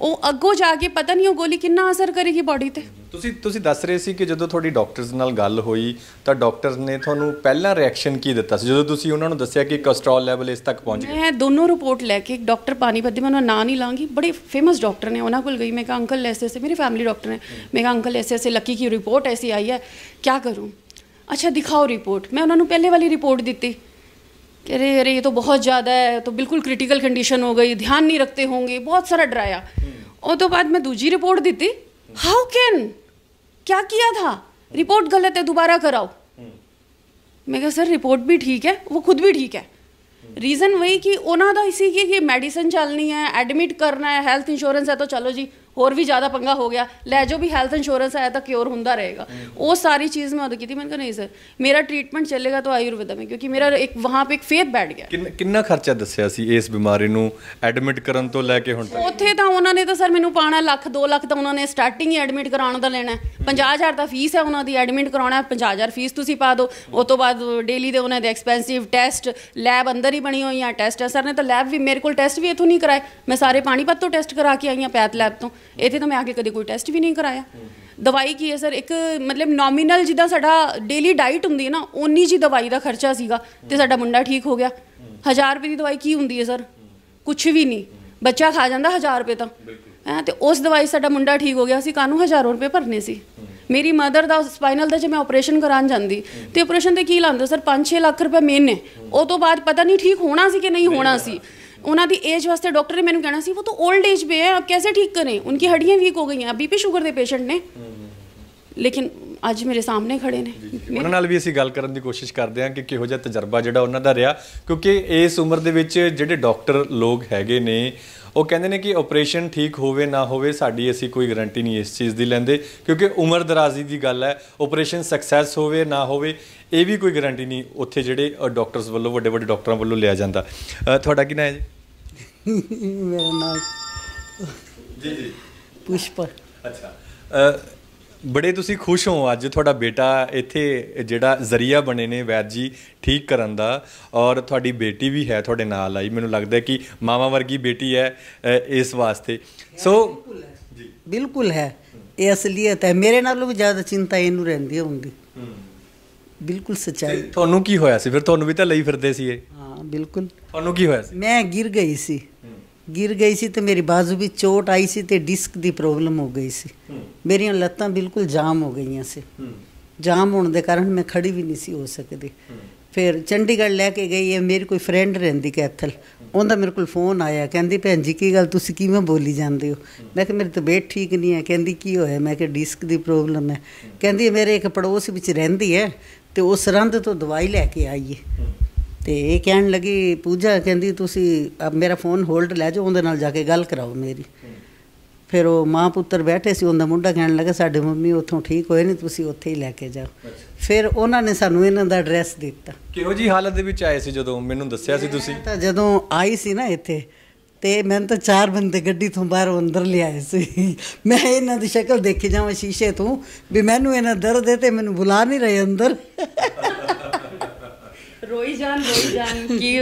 ਉਹ ਅੱਗੋ ਜਾ ਕੇ ਪਤਾ ਨਹੀਂ ਉਹ ਗੋਲੀ ਕਿੰਨਾ ਅਸਰ ਕਰੇਗੀ ਬਾਡੀ ਤੇ ਤੁਸੀਂ ਤੁਸੀਂ ਦੱਸ ਰਹੇ ਸੀ ਕਿ ਜਦੋਂ ਤੁਹਾਡੀ ਡਾਕਟਰਸ ਨਾਲ ਗੱਲ ਹੋਈ ਤਾਂ ਡਾਕਟਰਸ ਨੇ ਤੁਹਾਨੂੰ ਪਹਿਲਾਂ ਰਿਐਕਸ਼ਨ ਕੀ ਦਿੱਤਾ ਸੀ ਜਦੋਂ ਤੁਸੀਂ ਉਹਨਾਂ ਨੂੰ ਦੱਸਿਆ ਕਿ ਕੋਲੇਸਟ੍ਰੋਲ ਲੈਵਲ ਇਸ ਤੱਕ ਪਹੁੰਚ ਗਿਆ ਮੈਂ ਦੋਨੋਂ ਰਿਪੋਰਟ ਲੈ ਕੇ ਡਾਕਟਰ ਪਾਣੀ ਬੱਦੀ ਮੈਂ ਨਾਂ ਨਹੀਂ ਲਾਂਗੀ ਬੜੇ ਫੇਮਸ ਡਾਕਟਰ ਨੇ ਉਹਨਾਂ ਕੋਲ ਗਈ ਮੈਂ ਕਿਹਾ ਅੰਕਲ ਐਸੇ ਐਸੇ ਮੇਰੇ ਫੈਮਿਲੀ ਡਾਕਟਰ ਨੇ ਮੈਂ ਕਿਹਾ ਅੰਕਲ ਐਸੇ ਐਸੇ ਲੱਕੀ ਕੀ ਰਿਪੋਰਟ ਐਸੀ ਆਈ ਹੈ ਕੀ ਕਰੂੰ ਅੱਛਾ ਦਿਖਾਓ ਰਿਪੋਰਟ ਮੈਂ ਉਹਨਾਂ ਨੂੰ ਪਹਿਲੇ ਵਾਲੀ ਰਿਪੋਰਟ ਦਿੱਤੀ कह रहे अरे ये तो बहुत ज़्यादा है तो बिल्कुल क्रिटिकल कंडीशन हो गई ध्यान नहीं रखते होंगे बहुत सारा डराया हम्म। और तो बाद में दूसरी रिपोर्ट दी हाउ कैन क्या किया था रिपोर्ट गलत है दोबारा कराओ हम्म। मैं कहा सर रिपोर्ट भी ठीक है वो खुद भी ठीक है ਰੀਜ਼ਨ ਵਈ ਕਿ ਉਹਨਾਂ ਦਾ ਇਸੀ ਕਿ ਮੈਡੀਸਨ ਚੱਲਣੀ ਹੈ ਐਡਮਿਟ ਕਰਨਾ है ਹੈਲਥ ਇੰਸ਼ੋਰੈਂਸ ਹੈ ਤਾਂ ਚਲੋ ਜੀ ਹੋਰ ਵੀ ਜ਼ਿਆਦਾ ਪੰਗਾ ਹੋ ਗਿਆ ਲੈ ਜੋ ਵੀ ਹੈਲਥ ਇੰਸ਼ੋਰੈਂਸ ਆਇਆ ਤਾਂ ਕਿਉਰ ਹੁੰਦਾ ਰਹੇਗਾ ਉਹ ਸਾਰੀ ਚੀਜ਼ ਮੈਂ ਉਦੋਂ ਕੀਤੀ ਮੈਂ ਕਿਹਾ ਨਹੀਂ ਸਰ ਮੇਰਾ ਟ੍ਰੀਟਮੈਂਟ ਚੱਲੇਗਾ ਤਾਂ ਆਯੁਰਵੇਦਾ ਮੈਂ ਕਿਉਂਕਿ ਮੇਰਾ ਇੱਕ ਵਹਾਂ ਪੇ ਇੱਕ ਫੇਥ ਬੈਠ ਗਿਆ ਕਿੰਨਾ ਖਰਚਾ ਦੱਸਿਆ ਸੀ ਇਸ ਬਿਮਾਰੀ ਨੂੰ ਐਡਮਿਟ ਕਰਨ ਤੋਂ ਲੈ ਕੇ ਹੁਣ ਤੱਕ ਉੱਥੇ ਤਾਂ ਉਹਨਾਂ ਨੇ ਤਾਂ ਸਰ ਮੈਨੂੰ ਪਾਣਾ ਲੱਖ 2 ਲੱਖ ਤਾਂ ਉਹਨਾਂ ਨੇ ਸਟਾਰਟਿੰਗ ਹੀ ਐਡਮਿਟ ਕਰਾਉਣ ਦਾ ਲੈਣਾ 50000 ਦਾ ਫੀਸ ਹੈ ਉਹਨਾਂ ਦੀ ਐਡਮਿਟ ਕਰਾਉਣਾ 50000 ਫੀਸ ਤੁਸੀਂ ਪਾ ਦਿਓ ਉਸ ਤੋਂ ਬਾਅਦ ਡੇਲੀ ਦੇ ਉਹਨਾਂ ਦੇ ਐਕਸਪੈਂਸਿਵ ਟੈਸਟ ਲੈਬ ਅੰਦਰ ਹੀ ਬਣੀ ਹੋਈ ਆ ਟੈਸਟ ਸਰ ਨੇ ਤਾਂ ਲੈਬ ਵੀ ਮੇਰੇ ਕੋਲ ਟੈਸਟ ਵੀ ਇਥੋਂ ਨਹੀਂ ਕਰਾਏ ਮੈਂ ਸਾਰੇ ਪਾਣੀਪਤ ਤੋਂ ਟੈਸਟ ਕਰਾ ਕੇ ਆਈ ਆ ਪੈਥ ਲੈਬ ਤੋਂ ਇੱਥੇ ਤਾਂ ਮੈਂ ਆ ਕੇ ਕਦੇ ਕੋਈ ਟੈਸਟ ਵੀ ਨਹੀਂ ਕਰਾਇਆ ਦਵਾਈ ਕੀ ਹੈ ਸਰ ਇੱਕ ਮਤਲਬ ਨੋਮੀਨਲ ਜਿੱਦਾਂ ਸਾਡਾ ਡੇਲੀ ਡਾਈਟ ਹੁੰਦੀ ਹੈ ਨਾ ਓਨੀ ਜੀ ਦਵਾਈ ਦਾ ਖਰਚਾ ਸੀਗਾ ਤੇ ਸਾਡਾ ਮੁੰਡਾ ਠੀਕ ਹੋ ਗਿਆ 1000 ਰੁਪਏ ਦੀ ਦਵਾਈ ਕੀ ਹੁੰਦੀ ਹੈ ਸਰ ਕੁਝ ਵੀ ਨਹੀਂ ਬੱਚਾ ਖਾ ਜਾਂਦਾ 1000 ਰੁਪਏ ਤਾਂ ਹੈ ਤੇ ਉਸ ਦਵਾਈ ਸਾਡਾ ਮੁੰਡਾ ਠੀਕ ਹੋ ਗਿਆ ਸੀ ਕਾਨੂੰ 1000 ਰੁਪਏ ਭਰਨੇ ਸੀ ਮੇਰੀ ਮਦਰ ਦਾ ਸਪਾਈਨਲ ਦਾ ਜੇ ਮੈਂ ਆਪਰੇਸ਼ਨ ਕਰਾਣ ਜਾਂਦੀ ਤੇ ਆਪਰੇਸ਼ਨ ਤੇ ਕੀ ਲਾਉਂਦੇ ਸਰ 5-6 ਲੱਖ ਰੁਪਏ ਮੇਨ ਨੇ ਉਹ ਤੋਂ ਬਾਅਦ ਪਤਾ ਨਹੀਂ ਠੀਕ ਹੋਣਾ ਸੀ ਕਿ ਨਹੀਂ ਹੋਣਾ ਸੀ ਉਹਨਾਂ ਦੀ ਏਜ ਵਾਸਤੇ ਡਾਕਟਰ ਨੇ ਮੈਨੂੰ ਕਹਿਣਾ ਸੀ ਉਹ ਤਾਂ 올ਡ ਏਜ ਪੇ ਹੈ ਆਪ कैसे ਠੀਕ ਕਰੇ उनकी ਹੱਡੀਆਂ ਵੀਕ ਹੋ ਗਈਆਂ हैं ਬੀਪੀ ਸ਼ੂਗਰ ਦੇ ਪੇਸ਼ੈਂਟ ਨੇ ਲੇਕਿਨ ਅੱਜ ਮੇਰੇ ਸਾਹਮਣੇ ਖੜੇ ਨੇ ਉਹਨਾਂ ਨਾਲ ਵੀ ਅਸੀਂ ਗੱਲ ਕਰਨ ਦੀ ਕੋਸ਼ਿਸ਼ ਕਰਦੇ ਹਾਂ ਕਿ ਕਿਹੋ ਜਿਹਾ ਤਜਰਬਾ ਜਿਹੜਾ ਉਹਨਾਂ ਦਾ ਰਿਹਾ ਕਿਉਂਕਿ ਇਸ ਉਮਰ ਦੇ ਵਿੱਚ ਜਿਹੜੇ ਡਾਕਟਰ ਲੋਕ ਹੈਗੇ ਨੇ ਉਹ ਕਹਿੰਦੇ ਨੇ ਕਿ ਆਪਰੇਸ਼ਨ ਠੀਕ ਹੋਵੇ ਨਾ ਹੋਵੇ ਸਾਡੀ ਅਸੀਂ ਕੋਈ ਗਾਰੰਟੀ ਨਹੀਂ ਇਸ ਚੀਜ਼ ਦੀ ਲੈਂਦੇ ਕਿਉਂਕਿ ਉਮਰ ਦਰਾਜ਼ੀ ਦੀ ਗੱਲ ਹੈ ਆਪਰੇਸ਼ਨ ਸਕਸੈਸ ਹੋਵੇ ਨਾ ਹੋਵੇ ਇਹ ਵੀ ਕੋਈ ਗਾਰੰਟੀ ਨਹੀਂ ਉੱਥੇ ਜਿਹੜੇ ਡਾਕਟਰਸ ਵੱਲੋਂ ਵੱਡੇ ਵੱਡੇ ਡਾਕਟਰਾਂ ਵੱਲੋਂ ਲਿਆ ਜਾਂਦਾ ਤੁਹਾਡਾ ਕੀ ਨਾਮ ਹੈ ਜੀ ਮੇਰਾ ਨਾਮ ਜੀ ਜੀ ਪੁਸ਼ਪ ਅੱਛਾ ਬੜੇ ਤੁਸੀਂ ਖੁਸ਼ ਹੋ ਅੱਜ ਤੁਹਾਡਾ ਬੇਟਾ ਇੱਥੇ ਜਿਹੜਾ ਜ਼ਰੀਆ ਬਣੇ ਨੇ ਵੈਦ ਜੀ ਠੀਕ ਕਰਨ ਦਾ ਔਰ ਤੁਹਾਡੀ ਬੇਟੀ ਵੀ ਹੈ ਤੁਹਾਡੇ ਨਾਲ ਆਈ ਮੈਨੂੰ ਲੱਗਦਾ ਕਿ ਮਾਵਾ ਵਰਗੀ ਬੇਟੀ ਹੈ ਇਸ ਵਾਸਤੇ ਸੋ ਜੀ ਬਿਲਕੁਲ ਹੈ ਇਹ ਅਸਲੀਅਤ ਹੈ ਮੇਰੇ ਨਾਲੋਂ ਵੀ ਜ਼ਿਆਦਾ ਚਿੰਤਾ ਇਹਨੂੰ ਰਹਿੰਦੀ ਹੁੰਦੀ ਬਿਲਕੁਲ ਸੱਚਾਈ ਤੁਹਾਨੂੰ ਕੀ ਹੋਇਆ ਸੀ ਫਿਰ ਤੁਹਾਨੂੰ ਵੀ ਤਾਂ ਲਈ ਫਿਰਦੇ ਸੀ ਇਹ ਹਾਂ ਬਿਲਕੁਲ ਤੁਹਾਨੂੰ ਕੀ ਹੋਇਆ ਸੀ ਮੈਂ ਗਿਰ ਗਈ ਸੀ ਗਿਰ ਗਈ ਸੀ ਤੇ ਮੇਰੀ ਬਾਜ਼ੂ ਵਿੱਚ ਚੋਟ ਆਈ ਸੀ ਤੇ ਡਿਸਕ ਦੀ ਪ੍ਰੋਬਲਮ ਹੋ ਗਈ ਸੀ ਮੇਰੀਆਂ ਲੱਤਾਂ ਬਿਲਕੁਲ ਜਾਮ ਹੋ ਗਈਆਂ ਸੀ ਜਾਮ ਹੋਣ ਦੇ ਕਾਰਨ ਮੈਂ ਖੜੀ ਵੀ ਨਹੀਂ ਸੀ ਹੋ ਸਕਦੀ ਫਿਰ ਚੰਡੀਗੜ੍ਹ ਲੈ ਕੇ ਗਈ ਹੈ ਮੇਰੀ ਕੋਈ ਫਰੈਂਡ ਰਹਿੰਦੀ ਕੈਥਲ ਉਹਦਾ ਮੇਰੇ ਕੋਲ ਫੋਨ ਆਇਆ ਕਹਿੰਦੀ ਭੈਣ ਜੀ ਕੀ ਗੱਲ ਤੁਸੀਂ ਕਿਵੇਂ ਬੋਲੀ ਜਾਂਦੇ ਹੋ ਮੈਂ ਕਿ ਮੇਰੀ ਤਬੀਅਤ ਠੀਕ ਨਹੀਂ ਹੈ ਕਹਿੰਦੀ ਕੀ ਹੋਇਆ ਮੈਂ ਕਿ ਡਿਸਕ ਦੀ ਪ੍ਰੋਬਲਮ ਹੈ ਕਹਿੰਦੀ ਮੇਰੇ ਇੱਕ ਪੜੋਸ ਵਿੱਚ ਰਹਿੰਦੀ ਹੈ ਤੇ ਉਹ ਸਰੰਧ ਤੋਂ ਦਵਾਈ ਲੈ ਕੇ ਆਈਏ ਤੇ ਇਹ ਕਹਿਣ ਲੱਗੀ ਪੂਜਾ ਕਹਿੰਦੀ ਤੁਸੀਂ ਮੇਰਾ ਫੋਨ ਹੋਲਡ ਲੈ ਜਾਓ ਉਹਦੇ ਨਾਲ ਜਾ ਕੇ ਗੱਲ ਕਰਾਓ ਮੇਰੀ ਫਿਰ ਉਹ ਮਾਂ ਪੁੱਤਰ ਬੈਠੇ ਸੀ ਉਹਦਾ ਮੁੰਡਾ ਕਹਿਣ ਲੱਗਾ ਸਾਡੇ ਮੰਮੀ ਉੱਥੋਂ ਠੀਕ ਹੋਏ ਨਹੀਂ ਤੁਸੀਂ ਉੱਥੇ ਹੀ ਲੈ ਕੇ ਜਾਓ ਫਿਰ ਉਹਨਾਂ ਨੇ ਸਾਨੂੰ ਇਹਨਾਂ ਦਾ ਐਡਰੈਸ ਦਿੱਤਾ ਕਿਹੋ ਜੀ ਹਾਲਤ ਦੇ ਵਿੱਚ ਆਏ ਸੀ ਜਦੋਂ ਮੈਨੂੰ ਦੱਸਿਆ ਸੀ ਤੁਸੀਂ ਤਾਂ ਜਦੋਂ ਆਈ ਸੀ ਨਾ ਇੱਥੇ ਤੇ ਮੈਂ ਤਾਂ ਚਾਰ ਬੰਦੇ ਗੱਡੀ ਤੋਂ ਬਾਹਰ ਅੰਦਰ ਲਿਆਏ ਸੀ ਮੈਂ ਇਹਨਾਂ ਦੀ ਸ਼ਕਲ ਦੇਖੀ ਜਾਵਾਂ ਸ਼ੀਸ਼ੇ ਤੋਂ ਵੀ ਮੈਨੂੰ ਇਹਨਾਂ ਦਰਦ ਹੈ ਤੇ ਮੈਨੂੰ ਬੁਲਾ ਨਹੀਂ ਰਹੇ ਅੰਦਰ ਰੋਈ ਜਾਨ ਰੋਈ ਜਾਨ ਕੀ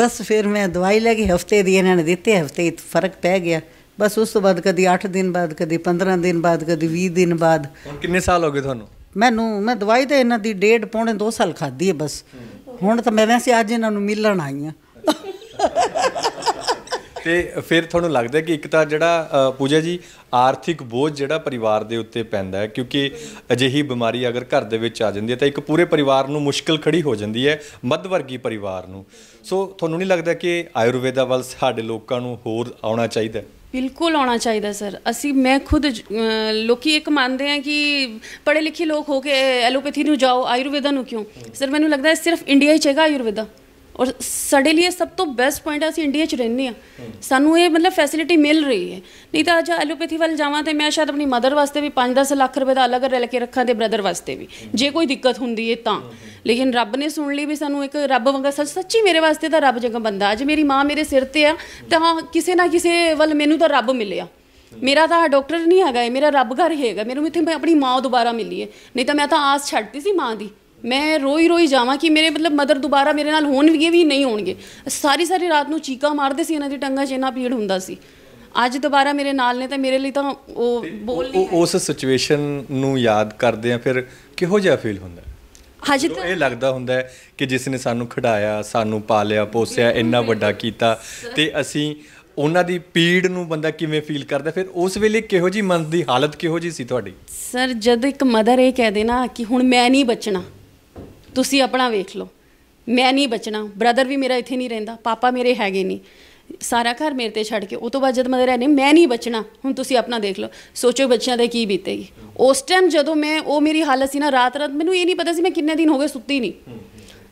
ਬਸ ਫਿਰ ਮੈਂ ਦਵਾਈ ਲੈ ਕੇ ਹਫਤੇ ਦੀ ਇਹਨਾਂ ਨੇ ਦਿੱਤੇ ਹਫਤੇ ਫਰਕ ਪੈ ਗਿਆ ਬਸ ਉਸ ਤੋਂ ਬਾਅਦ ਕਦੀ 8 ਦਿਨ ਬਾਅਦ ਕਦੀ 15 ਦਿਨ ਬਾਅਦ ਕਦੀ 20 ਦਿਨ ਬਾਅਦ ਹੁਣ ਕਿੰਨੇ ਸਾਲ ਹੋ ਗਏ ਤੁਹਾਨੂੰ ਮੈਨੂੰ ਮੈਂ ਦਵਾਈ ਤਾਂ ਇਹਨਾਂ ਦੀ ਡੇਢ ਪੌਣੇ 2 ਸਾਲ ਖਾਦੀ ਹੈ ਬਸ ਹੁਣ ਤਾਂ ਮੈਂ ਵੈਸੇ ਅੱਜ ਇਹਨਾਂ ਨੂੰ ਮਿਲਣ ਆਈ ਆ ਤੇ ਫਿਰ ਤੁਹਾਨੂੰ ਲੱਗਦਾ ਕਿ ਇੱਕ ਤਾਂ ਜਿਹੜਾ ਪੂਜਾ ਜੀ ਆਰਥਿਕ ਬੋਝ ਜਿਹੜਾ ਪਰਿਵਾਰ ਦੇ ਉੱਤੇ ਪੈਂਦਾ ਹੈ ਕਿਉਂਕਿ ਅਜਿਹੀ ਬਿਮਾਰੀ ਅਗਰ ਘਰ ਦੇ ਵਿੱਚ ਆ ਜਾਂਦੀ ਹੈ ਤਾਂ ਇੱਕ ਪੂਰੇ ਪਰਿਵਾਰ ਨੂੰ ਮੁਸ਼ਕਲ ਖੜੀ ਹੋ ਜਾਂਦੀ ਹੈ ਮੱਧ ਵਰਗੀ ਪਰਿਵਾਰ ਨੂੰ ਸੋ ਤੁਹਾਨੂੰ ਨਹੀਂ ਲੱਗਦਾ ਕਿ ਆਯੁਰਵੇਦਾ ਵੱਲ ਸਾਡੇ ਲੋਕਾਂ ਨੂੰ ਹੋਰ ਆਉਣਾ ਚਾਹੀਦਾ ਬਿਲਕੁਲ ਆਉਣਾ ਚਾਹੀਦਾ ਸਰ ਅਸੀਂ ਮੈਂ ਖੁਦ ਲੋਕੀ ਇੱਕ ਮੰਨਦੇ ਆ ਕਿ ਪੜ੍ਹੇ ਲਿਖੇ ਲੋਕ ਹੋ ਕੇ ਐਲੋਪੈਥੀ ਨੂੰ ਜਾਓ ਆਯੁਰਵੇਦਾ ਨੂੰ ਕਿਉਂ ਸਰ ਮੈਨੂੰ ਲੱਗਦਾ ਸਿਰਫ ਇੰਡੀਆ ਹੀ ਚਾਹੀਦਾ ਆਯੁਰਵੇਦਾ ਔਰ ਸਾਡੇ ਲਈ ਸਭ ਤੋਂ ਬੈਸਟ ਪੁਆਇੰਟ ਹੈ ਅਸੀਂ ਇੰਡੀਆ 'ਚ ਰਹਿੰਦੇ ਆ ਸਾਨੂੰ ਇਹ ਮਤਲਬ ਫੈਸਿਲਿਟੀ ਮਿਲ ਰਹੀ ਹੈ ਨਹੀਂ ਤਾਂ ਅਜਾ ਐਲੋਪੈਥੀ ਵੱਲ ਜਾਵਾਂ ਤੇ ਮੈਂ ਸ਼ਾਇਦ ਆਪਣੀ ਮਦਰ ਵਾਸਤੇ ਵੀ 5-10 ਲੱਖ ਰੁਪਏ ਦਾ ਅਲੱਗ ਰਲ ਕੇ ਰੱਖਾਂ ਤੇ ਬ੍ਰਦਰ ਵਾਸਤੇ ਵੀ ਜੇ ਕੋਈ ਦਿੱਕਤ ਹੁੰਦੀ ਹੈ ਤਾਂ ਲੇਕਿਨ ਰੱਬ ਨੇ ਸੁਣ ਲਈ ਵੀ ਸਾਨੂੰ ਇੱਕ ਰੱਬ ਵਾਂਗਾ ਸੱਚ ਸੱਚੀ ਮੇਰੇ ਵਾਸਤੇ ਤਾਂ ਰੱਬ ਜਿਹਾ ਬੰਦਾ ਅੱਜ ਮੇਰੀ ਮਾਂ ਮੇਰੇ ਸਿਰ ਤੇ ਆ ਤਾਂ ਕਿਸੇ ਨਾ ਕਿਸੇ ਵੱਲ ਮੈਨੂੰ ਤਾਂ ਰੱਬ ਮਿਲਿਆ ਮੇਰਾ ਤਾਂ ਡਾਕਟਰ ਨਹੀਂ ਹੈਗਾ ਮੇਰਾ ਰੱਬ ਘਰ ਹੈਗਾ ਮੈਨੂੰ ਇੱਥੇ ਮੈਂ ਆਪਣੀ ਮਾਂ ਦੁਬਾਰਾ ਮਿਲੀ ਹੈ ਨਹੀਂ ਤਾਂ ਮੈਂ ਤਾਂ ਆਸ ਛੱਡਤੀ ਸੀ ਮਾਂ ਦੀ ਮੈਂ ਰੋਈ ਰੋਈ ਜਾਵਾਂ ਕਿ ਮੇਰੇ ਮਤਲਬ ਮਦਰ ਦੁਬਾਰਾ ਮੇਰੇ ਨਾਲ ਹੋਣ ਵੀ ਵੀ ਨਹੀਂ ਹੋਣਗੇ ਸਾਰੀ ਸਾਰੀ ਰਾਤ ਨੂੰ ਚੀਕਾ ਮਾਰਦੇ ਸੀ ਇਹਨਾਂ ਦੀ ਟੰਗਾ ਜਿੰਨਾ ਪੀੜ ਹੁੰਦਾ ਸੀ ਅੱਜ ਦੁਬਾਰਾ ਮੇਰੇ ਨਾਲ ਨੇ ਤਾਂ ਮੇਰੇ ਲਈ ਤਾਂ ਉਹ ਬੋਲ ਨਹੀਂ ਉਸ ਸਿਚੁਏਸ਼ਨ ਨੂੰ ਯਾਦ ਕਰਦੇ ਆ ਫਿਰ ਕਿਹੋ ਜਿਹਾ ਫੀਲ ਹੁੰਦਾ ਹਜੇ ਤਾਂ ਇਹ ਲੱਗਦਾ ਹੁੰਦਾ ਹੈ ਕਿ ਜਿਸ ਨੇ ਸਾਨੂੰ ਖੜਾਇਆ ਸਾਨੂੰ ਪਾਲਿਆ ਪੋਸਿਆ ਇੰਨਾ ਵੱਡਾ ਕੀਤਾ ਤੇ ਅਸੀਂ ਉਹਨਾਂ ਦੀ ਪੀੜ ਨੂੰ ਬੰਦਾ ਕਿਵੇਂ ਫੀਲ ਕਰਦਾ ਫਿਰ ਉਸ ਵੇਲੇ ਕਿਹੋ ਜੀ ਮਨ ਦੀ ਹਾਲਤ ਕਿਹੋ ਜੀ ਸੀ ਤੁਹਾਡੀ ਸਰ ਜਦ ਇੱਕ ਮਦਰ ਇਹ ਕਹਿ ਦੇ ਨਾ ਕਿ ਹੁਣ ਮੈਂ ਨਹੀਂ ਬਚਣਾ ਤੁਸੀਂ ਆਪਣਾ ਵੇਖ ਲਓ ਮੈਂ ਨਹੀਂ ਬਚਣਾ ਬ੍ਰਦਰ ਵੀ ਮੇਰਾ ਇੱਥੇ ਨਹੀਂ ਰਹਿੰਦਾ ਪਾਪਾ ਮੇਰੇ ਹੈਗੇ ਨਹੀਂ ਸਾਰਾ ਘਰ ਮੇਰੇ ਤੇ ਛੱਡ ਕੇ ਉਹ ਤੋਂ ਬਾਅਦ ਜਦ ਮਦਰ ਨੇ ਮੈਂ ਨਹੀਂ ਬਚਣਾ ਹੁਣ ਤੁਸੀਂ ਆਪਣਾ ਦੇਖ ਲਓ ਸੋਚੋ ਬੱਚਿਆਂ ਦਾ ਕੀ ਬੀਤੇਗੀ ਉਸ ਟਾਈਮ ਜਦੋਂ ਮੈਂ ਉਹ ਮੇਰੀ ਹਾਲਤ ਸੀ ਨਾ ਰਾਤ ਰਾਤ ਮੈਨੂੰ ਇਹ ਨਹੀਂ ਪਤਾ ਸੀ ਮੈਂ ਕਿੰਨੇ ਦਿਨ ਹੋ ਗਏ ਸੁੱਤੀ ਨਹੀਂ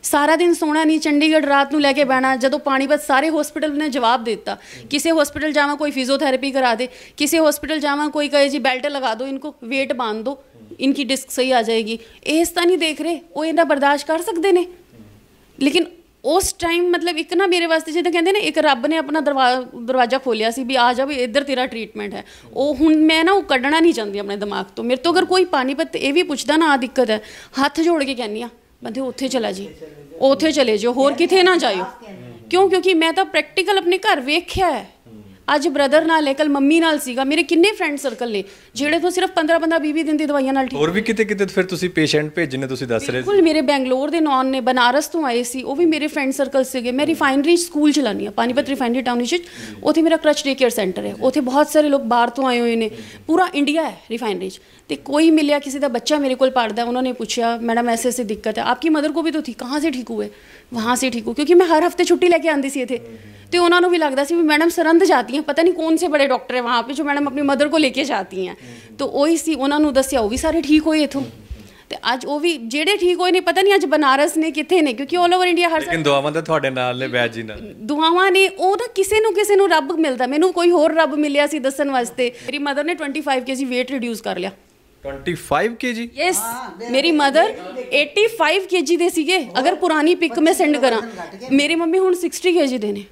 ਸਾਰਾ ਦਿਨ ਸੋਣਾ ਨਹੀਂ ਚੰਡੀਗੜ੍ਹ ਰਾਤ ਨੂੰ ਲੈ ਕੇ ਬਹਿਣਾ ਜਦੋਂ ਪਾਣੀਪਤ ਸਾਰੇ ਹਸਪੀਟਲ ਨੇ ਜਵਾਬ ਦਿੱਤਾ ਕਿਸੇ ਹਸਪੀਟਲ ਜਾਵਾਂ ਕੋਈ ਫਿਜ਼ੀਓਥੈਰੇਪੀ ਕਰਾ ਦੇ ਕਿਸੇ ਹਸਪੀਟਲ ਜਾਵਾਂ ਕੋਈ ਕਹੇ ਜੀ ਬੈਲਟ ਲਗਾ ਦਿਓ ਇਨਕੋ ਵੇਟ ਬੰਨ ਦਿਓ ਇਨਕੀ ਡਿਸਕ ਸਹੀ ਆ ਜਾਏਗੀ ਇਸ ਤਾਂ ਨਹੀਂ ਦੇਖ ਰਹੇ ਉਹ ਇਹਨਾਂ ਬਰਦਾਸ਼ਤ ਕਰ ਸਕਦੇ ਨੇ ਲੇਕਿਨ ਉਸ ਟਾਈਮ ਮਤਲਬ ਇੱਕ ਨਾ ਮੇਰੇ ਵਾਸਤੇ ਜਿੱਦਾਂ ਕਹਿੰਦੇ ਨੇ ਇੱਕ ਰੱਬ ਨੇ ਆਪਣਾ ਦਰਵਾਜ਼ਾ ਖੋਲਿਆ ਸੀ ਵੀ ਆ ਜਾ ਵੀ ਇੱਧਰ ਤੇਰਾ ਟ੍ਰੀਟਮੈਂਟ ਹੈ ਉਹ ਹੁਣ ਮੈਂ ਨਾ ਉਹ ਕੱਢਣਾ ਨਹੀਂ ਚਾਹੁੰਦੀ ਆਪਣੇ ਦਿਮਾਗ ਤੋਂ ਮੇਰੇ ਤੋਂ ਅਗਰ ਕੋਈ ਪਾਣੀਪਤ ਇਹ ਵੀ ਪੁੱਛਦਾ ਨਾ ਆ ਦਿੱਕਤ ਹੈ ਹੱਥ ਜੋੜ ਕੇ ਕਹਿੰਨੀ ਆ ਬੰਦੇ ਉੱਥੇ ਚਲਾ ਜੀ ਉੱਥੇ ਚਲੇ ਜਾਓ ਹੋਰ ਕਿਥੇ ਨਾ ਜਾਇਓ ਕਿਉਂ ਕਿਉਂਕਿ ਮੈਂ ਤਾਂ ਪ੍ਰੈਕਟੀਕਲ ਆਪਣੇ ਘਰ ਵੇਖਿਆ ਹੈ ਅੱਜ ਬ੍ਰਦਰ ਨਾਲ ਹੈ ਕੱਲ ਮੰਮੀ ਨਾਲ ਸੀਗਾ ਮੇਰੇ ਕਿੰਨੇ ਫਰੈਂਡ ਸਰਕਲ ਨੇ ਜਿਹੜੇ ਤੋਂ ਸਿਰਫ 15 15 20 20 ਦਿਨ ਦੀ ਦਵਾਈਆਂ ਨਾਲ ਠੀਕ ਹੋਰ ਵੀ ਕਿਤੇ ਕਿਤੇ ਫਿਰ ਤੁਸੀਂ ਪੇਸ਼ੈਂਟ ਭੇਜਨੇ ਤੁਸੀਂ ਦੱਸ ਰਹੇ ਸੀ ਬਿਲਕੁਲ ਮੇਰੇ ਬੈਂਗਲੌਰ ਦੇ ਨੌਨ ਨੇ ਬਨਾਰਸ ਤੋਂ ਆਏ ਸੀ ਉਹ ਵੀ ਮੇਰੇ ਫਰੈਂਡ ਸਰਕਲ ਸੀਗੇ ਮੈਂ ਰਿਫਾਈਨਰੀ ਸਕੂਲ ਚਲਾਨੀ ਆ ਪਾਨੀਪਤ ਰਿਫਾਈਨਰੀ ਟਾਊਨ ਵਿੱਚ ਉੱਥੇ ਮੇਰਾ ਕਰਚ ਡੇ ਕੇਅਰ ਸੈਂਟਰ ਹੈ ਉੱਥੇ ਬਹੁਤ ਸਾਰੇ ਲੋਕ ਬਾਹਰ ਤੋਂ ਆਏ ਹੋਏ ਨੇ ਪੂਰਾ ਇੰਡੀਆ ਹੈ ਰਿਫਾਈਨਰੀ ਚ ਤੇ ਕੋਈ ਮਿਲਿਆ ਕਿਸੇ ਦਾ ਬੱਚਾ ਮੇਰੇ ਕੋਲ ਪੜਦਾ ਉਹਨਾਂ ਨੇ ਪੁੱਛਿਆ ਮੈਡਮ ਐਸੇ ਐਸੇ ਦਿੱਕਤ ਹੈ ਆਪਕੀ ਮਦਰ ਕੋ ਵੀ ਤੋ ਥੀ ਕਹਾਂ ਸੇ ਠੀਕ ਹੋਏ ਵਹਾਂ ਸੇ ਠੀਕ ਹੋ ਕਿਉਂਕਿ ਮੈਂ ਹਰ ਹਫਤੇ ਛੁੱਟੀ ਲੈ ਕੇ ਆਂਦੀ ਸੀ ਇਥੇ ਤੇ ਉਹਨਾਂ ਨੂੰ ਵੀ ਲੱਗਦਾ ਸੀ ਵੀ ਮੈਡਮ ਸਰੰਧ ਜਾਂਦੀ ਹੈ ਪਤਾ ਨਹੀਂ ਕੌਣ ਸੇ ਬੜੇ ਡਾਕਟਰ ਹੈ ਵਹਾਂ ਪੇ ਜੋ ਮੈਡਮ ਆਪਣੀ ਮਦਰ ਕੋ ਲੈ ਕੇ ਜਾਂਦੀ ਹੈ ਤੋ ਉਹ ਸੀ ਉਹਨਾਂ ਨੂੰ ਦੱਸਿਆ ਉਹ ਵੀ ਸਾਰੇ ਠੀਕ ਹੋਏ ਇਥੋਂ ਤੇ ਅੱਜ ਉਹ ਵੀ ਜਿਹੜੇ ਠੀਕ ਹੋਏ ਨੇ ਪਤਾ ਨਹੀਂ ਅੱਜ ਬਨਾਰਸ ਨੇ ਕਿੱਥੇ ਨੇ ਕਿਉਂਕਿ 올 ਓਵਰ ਇੰਡੀਆ ਹਰ ਸਾਲ ਦੁਆਵਾਂ ਦਾ ਤੁਹਾਡੇ ਨਾਲ ਨੇ ਬੈਜ ਜੀ ਨਾਲ ਦੁਆਵਾਂ ਨੇ ਉਹ ਤਾਂ ਕਿਸੇ ਨੂੰ ਕਿਸੇ ਨੂੰ ਰੱਬ ਮਿਲਦਾ ਮੈਨੂੰ ਕੋਈ ਹੋਰ ਰੱਬ ਮਿਲਿਆ ਸੀ ਦੱਸਣ ਵਾਸਤੇ ਮੇਰੀ ਮਦਰ ਨੇ 25 ਕੇਜੀ weight ਰਿਡਿਊਸ ਕਰ ਲਿਆ 25 kg ਯੈਸ ਮੇਰੀ ਮਦਰ 85 kg ਦੇ ਸੀਗੇ ਅਗਰ ਪੁਰਾਣੀ ਪਿਕ ਮੈਂ ਸੈਂਡ ਕਰਾਂ ਮੇਰੀ ਮੰਮੀ ਹੁਣ 60 kg ਦੇ ਨੇ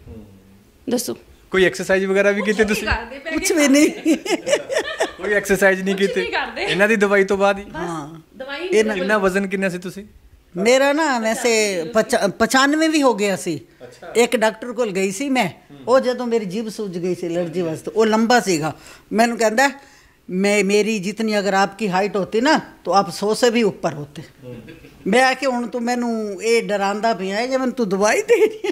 ਦੱਸੋ ਕੋਈ ਐਕਸਰਸਾਈਜ਼ ਵਗੈਰਾ ਵੀ ਕੀਤੀ ਤੁਸੀਂ ਕੁਝ ਵੀ ਨਹੀਂ ਕੋਈ ਐਕਸਰਸਾਈਜ਼ ਨਹੀਂ ਕੀਤੀ ਇਹਨਾਂ ਦੀ ਦਵਾਈ ਤੋਂ ਬਾਅਦ ਹੀ ਹਾਂ ਦਵਾਈ ਇਹਨਾਂ ਵਜ਼ਨ ਕਿੰਨਾ ਸੀ ਤੁਸੀਂ ਮੇਰਾ ਨਾ ਵੈਸੇ 95 ਵੀ ਹੋ ਗਿਆ ਸੀ ਇੱਕ ਡਾਕਟਰ ਕੋਲ ਗਈ ਸੀ ਮੈਂ ਉਹ ਜਦੋਂ ਮੇਰੀ ਜੀਭ ਸੁੱਜ ਗਈ ਸੀ ਅਲਰਜੀ ਵਾਸਤੇ ਉਹ ਲੰਬਾ ਸੀਗਾ ਮੈਨੂੰ ਕਹਿੰਦਾ ਮੈਂ ਮੇਰੀ ਜਿੰਨੀ ਅਗਰ ਆਪਕੀ ਹਾਈਟ ਹੁੰਦੀ ਨਾ ਤੋ ਆਪ 100 ਸੇ ਵੀ ਉੱਪਰ ਹੁੰਦੇ ਮੈਂ ਆ ਕੇ ਹੁਣ ਤੂੰ ਮੈਨੂੰ ਇਹ ਡਰਾਂਦਾ ਪਿਆ ਹੈ ਜੇ ਤੂੰ ਦਵਾਈ ਦੇ ਰਹੀ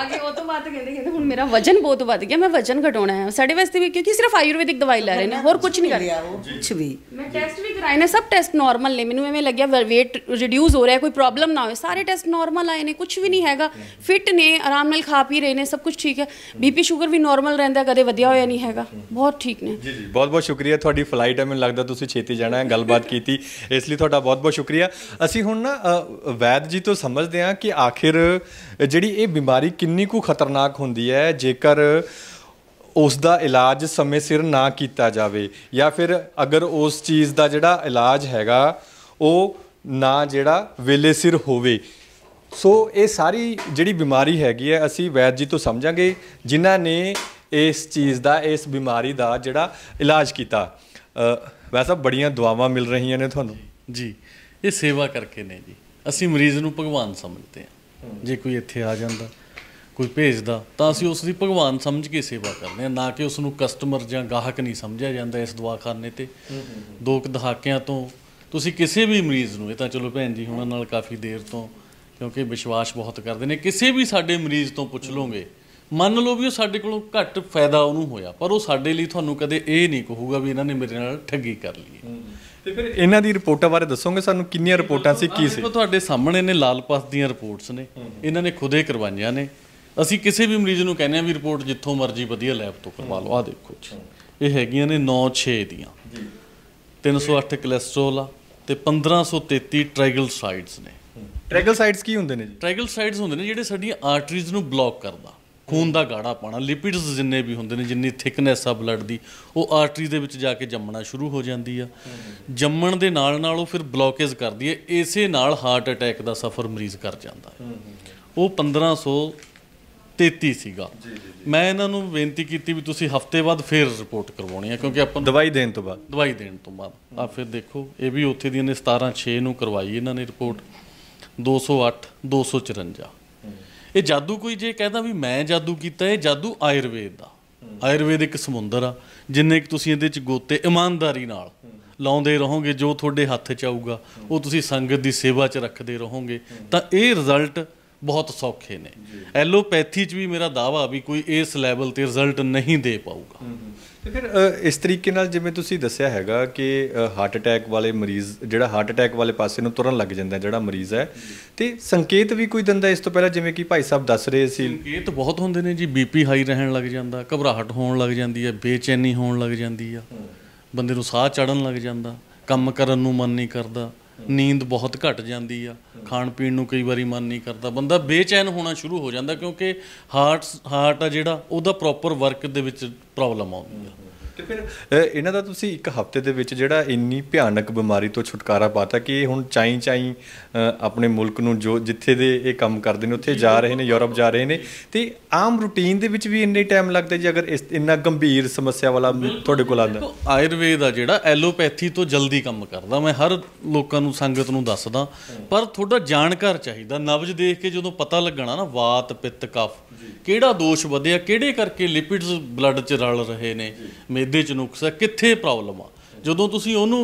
ਆਗੇ ਉਹ ਤੋਂ ਬਾਅਦ ਕਹਿੰਦੇ ਕਹਿੰਦੇ ਹੁਣ ਮੇਰਾ ਵਜਨ ਬਹੁਤ ਵੱਧ ਗਿਆ ਮੈਂ ਵਜਨ ਘਟਾਉਣਾ ਹੈ ਸਾਡੇ ਵਾਸਤੇ ਵੀ ਕਿਉਂਕਿ ਸਿਰਫ ਆਯੁਰਵੈਦਿਕ ਦਵਾਈ ਲੈ ਰਹੇ ਨੇ ਹੋਰ ਕੁਝ ਨਹੀਂ ਕਰ ਰਿਹਾ ਕੁਝ ਵੀ ਮੈਂ ਟੈਸਟ ਵੀ ਕਰਾਏ ਨੇ ਸਭ ਟੈਸਟ ਨਾਰਮਲ ਨੇ ਮੈਨੂੰ ਐਵੇਂ ਲੱਗਿਆ weight ਰਿਡਿਊਸ ਹੋ ਰਿਹਾ ਕੋਈ ਪ੍ਰੋਬਲਮ ਨਾ ਹੋਵੇ ਸਾਰੇ ਟੈਸਟ ਨਾਰਮਲ ਆਏ ਨੇ ਕੁਝ ਵੀ ਨਹੀਂ ਹੈਗਾ ਫਿਟ ਨੇ ਆਰਾਮ ਨਾਲ ਖਾ ਪੀ ਰਹੇ ਨੇ ਸਭ ਕੁਝ ਠੀਕ ਹੈ ਬੀਪੀ ਸ਼ੂਗਰ ਵੀ ਨਾਰਮਲ ਰਹਿੰਦਾ ਕਦੇ ਵਧਿਆ ਹੋਇਆ ਨਹੀਂ ਹੈਗਾ ਬਹੁਤ ਠੀਕ ਨੇ ਜੀ ਜੀ ਬਹੁਤ ਬਹੁਤ ਸ਼ੁਕਰੀਆ ਤੁਹਾਡੀ ਫਲਾਈਟ ਹੈ ਮੈਨੂੰ ਲੱਗਦਾ ਤੁਸੀਂ ਛੇਤੀ ਜਾਣਾ ਹੈ ਗੱਲਬਾਤ ਕੀਤੀ ਇਸ ਲਈ ਤੁਹਾਡਾ ਬਹੁਤ ਬਹੁਤ ਸ਼ੁਕਰੀਆ ਅਸੀਂ ਹੁਣ ਨਾ ਵੈਦ ਜੀ ਤੋਂ ਸਮਝਦੇ ਹਾਂ ਕਿ ਆਖਿਰ ਜਿਹੜੀ ਇਹ ਬਿਮਾਰੀ ਬਿਮਾਰੀ ਕਿੰਨੀ ਕੁ ਖਤਰਨਾਕ ਹੁੰਦੀ ਹੈ ਜੇਕਰ ਉਸ ਦਾ ਇਲਾਜ ਸਮੇਂ ਸਿਰ ਨਾ ਕੀਤਾ ਜਾਵੇ ਜਾਂ ਫਿਰ ਅਗਰ ਉਸ ਚੀਜ਼ ਦਾ ਜਿਹੜਾ ਇਲਾਜ ਹੈਗਾ ਉਹ ਨਾ ਜਿਹੜਾ ਵੇਲੇ ਸਿਰ ਹੋਵੇ ਸੋ ਇਹ ਸਾਰੀ ਜਿਹੜੀ ਬਿਮਾਰੀ ਹੈਗੀ ਹੈ ਅਸੀਂ ਵੈਦ ਜੀ ਤੋਂ ਸਮਝਾਂਗੇ ਜਿਨ੍ਹਾਂ ਨੇ ਇਸ ਚੀਜ਼ ਦਾ ਇਸ ਬਿਮਾਰੀ ਦਾ ਜਿਹੜਾ ਇਲਾਜ ਕੀਤਾ ਵੈਸਾ ਬੜੀਆਂ ਦੁਆਵਾਂ ਮਿਲ ਰਹੀਆਂ ਨੇ ਤੁਹਾਨੂੰ ਜੀ ਇਹ ਸੇਵਾ ਕਰਕੇ ਨੇ ਜੀ ਅਸੀਂ ਮਰੀਜ਼ ਨੂੰ ਭਗਵਾਨ ਸਮਝਦੇ ਹਾਂ ਜੇ ਕੋਈ ਇੱਥੇ ਆ ਜਾਂਦਾ ਕੋਈ ਭੇਜਦਾ ਤਾਂ ਅਸੀਂ ਉਸ ਦੀ ਭਗਵਾਨ ਸਮਝ ਕੇ ਸੇਵਾ ਕਰਦੇ ਆ ਨਾ ਕਿ ਉਸ ਨੂੰ ਕਸਟਮਰ ਜਾਂ ਗਾਹਕ ਨਹੀਂ ਸਮਝਿਆ ਜਾਂਦਾ ਇਸ ਦਵਾਖਾਨੇ ਤੇ ਦੋ ਕੁ ਦਹਾਕਿਆਂ ਤੋਂ ਤੁਸੀਂ ਕਿਸੇ ਵੀ ਮਰੀਜ਼ ਨੂੰ ਇਹ ਤਾਂ ਚਲੋ ਭੈਣ ਜੀ ਹੁਣਾਂ ਨਾਲ ਕਾਫੀ ਦੇਰ ਤੋਂ ਕਿਉਂਕਿ ਵਿਸ਼ਵਾਸ ਬਹੁਤ ਕਰਦੇ ਨੇ ਕਿਸੇ ਵੀ ਸਾਡੇ ਮਰੀਜ਼ ਤੋਂ ਪੁੱਛ ਲੋਗੇ ਮੰਨ ਲਓ ਵੀ ਉਹ ਸਾਡੇ ਕੋਲੋਂ ਘੱਟ ਫਾਇਦਾ ਉਹਨੂੰ ਹੋਇਆ ਪਰ ਉਹ ਸਾਡੇ ਲਈ ਤੁਹਾਨੂੰ ਕਦੇ ਇਹ ਨਹੀਂ ਕਹੂਗਾ ਵੀ ਇਹਨਾਂ ਨੇ ਮੇਰੇ ਨਾਲ ਠੱਗੀ ਕਰ ਲਈ ਤੇ ਫਿਰ ਇਹਨਾਂ ਦੀ ਰਿਪੋਰਟਾਂ ਬਾਰੇ ਦੱਸੋਗੇ ਸਾਨੂੰ ਕਿੰਨੀਆਂ ਰਿਪੋਰਟਾਂ ਸੀ ਕੀ ਸੀ ਤੁਹਾਡੇ ਸਾਹਮਣੇ ਨੇ ਲਾਲਪਾਸ ਦੀਆਂ ਰਿਪੋਰਟਸ ਨੇ ਇਹਨਾਂ ਨੇ ਖੁਦੇ ਕਰਵਾਈਆਂ ਨੇ ਅਸੀਂ ਕਿਸੇ ਵੀ ਮਰੀਜ਼ ਨੂੰ ਕਹਿੰਦੇ ਆ ਵੀ ਰਿਪੋਰਟ ਜਿੱਥੋਂ ਮਰਜ਼ੀ ਵਧੀਆ ਲੈਬ ਤੋਂ ਕਰਵਾ ਲਓ ਆ ਦੇਖੋ ਜੀ ਇਹ ਹੈਗੀਆਂ ਨੇ 9-6 ਦੀਆਂ ਜੀ 308 ਕੋਲੇਸਟ੍ਰੋਲ ਆ ਤੇ 1533 ਟ੍ਰਾਈਗਲਸਾਈਡਸ ਨੇ ਟ੍ਰਾਈਗਲਸਾਈਡਸ ਕੀ ਹੁੰਦੇ ਨੇ ਜੀ ਟ੍ਰਾਈਗਲਸਾਈਡਸ ਹੁੰਦੇ ਨੇ ਜਿਹੜੇ ਸਾਡੀਆਂ ਆਰਟਰੀਜ਼ ਨੂੰ ਬਲੌਕ ਕਰਦਾ ਖੂਨ ਦਾ ਗਾੜਾ ਪਾਣਾ ਲਿਪਿਡਸ ਜਿੰਨੇ ਵੀ ਹੁੰਦੇ ਨੇ ਜਿੰਨੀ ਥਿਕਨੈਸ ਆ ਬਲੱਡ ਦੀ ਉਹ ਆਰਟਰੀ ਦੇ ਵਿੱਚ ਜਾ ਕੇ ਜੰਮਣਾ ਸ਼ੁਰੂ ਹੋ ਜਾਂਦੀ ਆ ਜੰਮਣ ਦੇ ਨਾਲ ਨਾਲ ਉਹ ਫਿਰ ਬਲੌਕੇਜ ਕਰਦੀ ਹੈ ਇਸੇ ਨਾਲ ਹਾਰਟ ਅਟੈਕ ਦਾ ਸਫਰ ਮਰੀਜ਼ ਕਰ ਜਾਂਦਾ ਹੈ ਉਹ 1500 33 ਸੀਗਾ ਮੈਂ ਇਹਨਾਂ ਨੂੰ ਬੇਨਤੀ ਕੀਤੀ ਵੀ ਤੁਸੀਂ ਹਫਤੇ ਬਾਅਦ ਫੇਰ ਰਿਪੋਰਟ ਕਰਵਾਉਣੀ ਹੈ ਕਿਉਂਕਿ ਆਪਾਂ ਦਵਾਈ ਦੇਣ ਤੋਂ ਬਾਅਦ ਦਵਾਈ ਦੇਣ ਤੋਂ ਬਾਅਦ ਆ ਫਿਰ ਦੇਖੋ ਇਹ ਵੀ ਉੱਥੇ ਦੀ ਨੇ 17 6 ਨੂੰ ਕਰਵਾਈ ਇਹਨਾਂ ਨੇ ਰਿਪੋਰਟ 208 254 ਇਹ ਜਾਦੂ ਕੋਈ ਜੇ ਕਹਿੰਦਾ ਵੀ ਮੈਂ ਜਾਦੂ ਕੀਤਾ ਇਹ ਜਾਦੂ ਆਯੁਰਵੇਦ ਦਾ ਆਯੁਰਵੇਦ ਇੱਕ ਸਮੁੰਦਰ ਆ ਜਿੰਨੇ ਕਿ ਤੁਸੀਂ ਇਹਦੇ ਚ ਗੋਤੇ ਇਮਾਨਦਾਰੀ ਨਾਲ ਲਾਉਂਦੇ ਰਹੋਗੇ ਜੋ ਤੁਹਾਡੇ ਹੱਥ ਚ ਆਊਗਾ ਉਹ ਤੁਸੀਂ ਸੰਗਤ ਦੀ ਸੇਵਾ ਚ ਰੱਖਦੇ ਰਹੋਗੇ ਤਾਂ ਇਹ ਰਿਜ਼ਲਟ ਬਹੁਤ ਸੌਖੇ ਨੇ ਐਲੋਪੈਥੀ 'ਚ ਵੀ ਮੇਰਾ ਦਾਵਾ ਵੀ ਕੋਈ ਇਸ ਲੈਵਲ ਤੇ ਰਿਜ਼ਲਟ ਨਹੀਂ ਦੇ ਪਾਊਗਾ ਤੇ ਫਿਰ ਇਸ ਤਰੀਕੇ ਨਾਲ ਜਿਵੇਂ ਤੁਸੀਂ ਦੱਸਿਆ ਹੈਗਾ ਕਿ ਹਾਰਟ ਅਟੈਕ ਵਾਲੇ ਮਰੀਜ਼ ਜਿਹੜਾ ਹਾਰਟ ਅਟੈਕ ਵਾਲੇ ਪਾਸੇ ਨੂੰ ਤੁਰਨ ਲੱਗ ਜਾਂਦਾ ਜਿਹੜਾ ਮਰੀਜ਼ ਹੈ ਤੇ ਸੰਕੇਤ ਵੀ ਕੋਈ ਦਿੰਦਾ ਇਸ ਤੋਂ ਪਹਿਲਾਂ ਜਿਵੇਂ ਕਿ ਭਾਈ ਸਾਹਿਬ ਦੱਸ ਰਹੇ ਸੀ ਸੰਕੇਤ ਬਹੁਤ ਹੁੰਦੇ ਨੇ ਜੀ ਬੀਪੀ ਹਾਈ ਰਹਿਣ ਲੱਗ ਜਾਂਦਾ ਘਬਰਾਹਟ ਹੋਣ ਲੱਗ ਜਾਂਦੀ ਹੈ ਬੇਚੈਨੀ ਹੋਣ ਲੱਗ ਜਾਂਦੀ ਆ ਬੰਦੇ ਨੂੰ ਸਾਹ ਚੜਨ ਲੱਗ ਜਾਂਦਾ ਕੰਮ ਕਰਨ ਨੂੰ ਮਨ ਨਹੀਂ ਕਰਦਾ ਨੀਂਦ ਬਹੁਤ ਘਟ ਜਾਂਦੀ ਆ ਖਾਣ ਪੀਣ ਨੂੰ ਕਈ ਵਾਰੀ ਮਨ ਨਹੀਂ ਕਰਦਾ ਬੰਦਾ ਬੇਚੈਨ ਹੋਣਾ ਸ਼ੁਰੂ ਹੋ ਜਾਂਦਾ ਕਿਉਂਕਿ ਹਾਰਟ ਹਾਰਟ ਆ ਜਿਹੜਾ ਉਹਦਾ ਪ੍ਰੋਪਰ ਵਰਕ ਦੇ ਵਿੱਚ ਪ੍ਰੋਬਲਮ ਆਉਂਦੀ ਆ ਤੇ ਫਿਰ ਇਹਨਾਂ ਦਾ ਤੁਸੀਂ ਇੱਕ ਹਫਤੇ ਦੇ ਵਿੱਚ ਜਿਹੜਾ ਇੰਨੀ ਭਿਆਨਕ ਬਿਮਾਰੀ ਤੋਂ ਛੁਟਕਾਰਾ ਪਾਤਾ ਕਿ ਹੁਣ ਚਾਈ ਚਾਈ ਆਪਣੇ ਮੁਲਕ ਨੂੰ ਜੋ ਜਿੱਥੇ ਦੇ ਇਹ ਕੰਮ ਕਰਦੇ ਨੇ ਉੱਥੇ ਜਾ ਰਹੇ ਨੇ ਯੂਰਪ ਜਾ ਰਹੇ ਨੇ ਤੇ ਆਮ ਰੁਟੀਨ ਦੇ ਵਿੱਚ ਵੀ ਇੰਨੇ ਟਾਈਮ ਲੱਗਦਾ ਜੇ ਅਗਰ ਇਸ ਇੰਨਾ ਗੰਭੀਰ ਸਮੱਸਿਆ ਵਾਲਾ ਤੁਹਾਡੇ ਕੋਲ ਆਂਦਾ ਆਯੁਰਵੇਦ ਆ ਜਿਹੜਾ ਐਲੋਪੈਥੀ ਤੋਂ ਜਲਦੀ ਕੰਮ ਕਰਦਾ ਮੈਂ ਹਰ ਲੋਕਾਂ ਨੂੰ ਸੰਗਤ ਨੂੰ ਦੱਸਦਾ ਪਰ ਤੁਹਾਡਾ ਜਾਣਕਾਰ ਚਾਹੀਦਾ ਨਬਜ ਦੇਖ ਕੇ ਜਦੋਂ ਪਤਾ ਲੱਗਣਾ ਨਾ ਵਾਤ ਪਿੱਤ ਕਫ ਕਿਹੜਾ ਦੋਸ਼ ਵਧਿਆ ਕਿਹੜੇ ਕਰਕੇ ਲਿਪਿਡਸ ਬਲੱਡ 'ਚ ਰਲ ਰਹੇ ਨੇ ਮੈਦੇ 'ਚ ਨੁਕਸ ਹੈ ਕਿੱਥੇ ਪ੍ਰੋਬਲਮ ਆ ਜਦੋਂ ਤੁਸੀਂ ਉਹਨੂੰ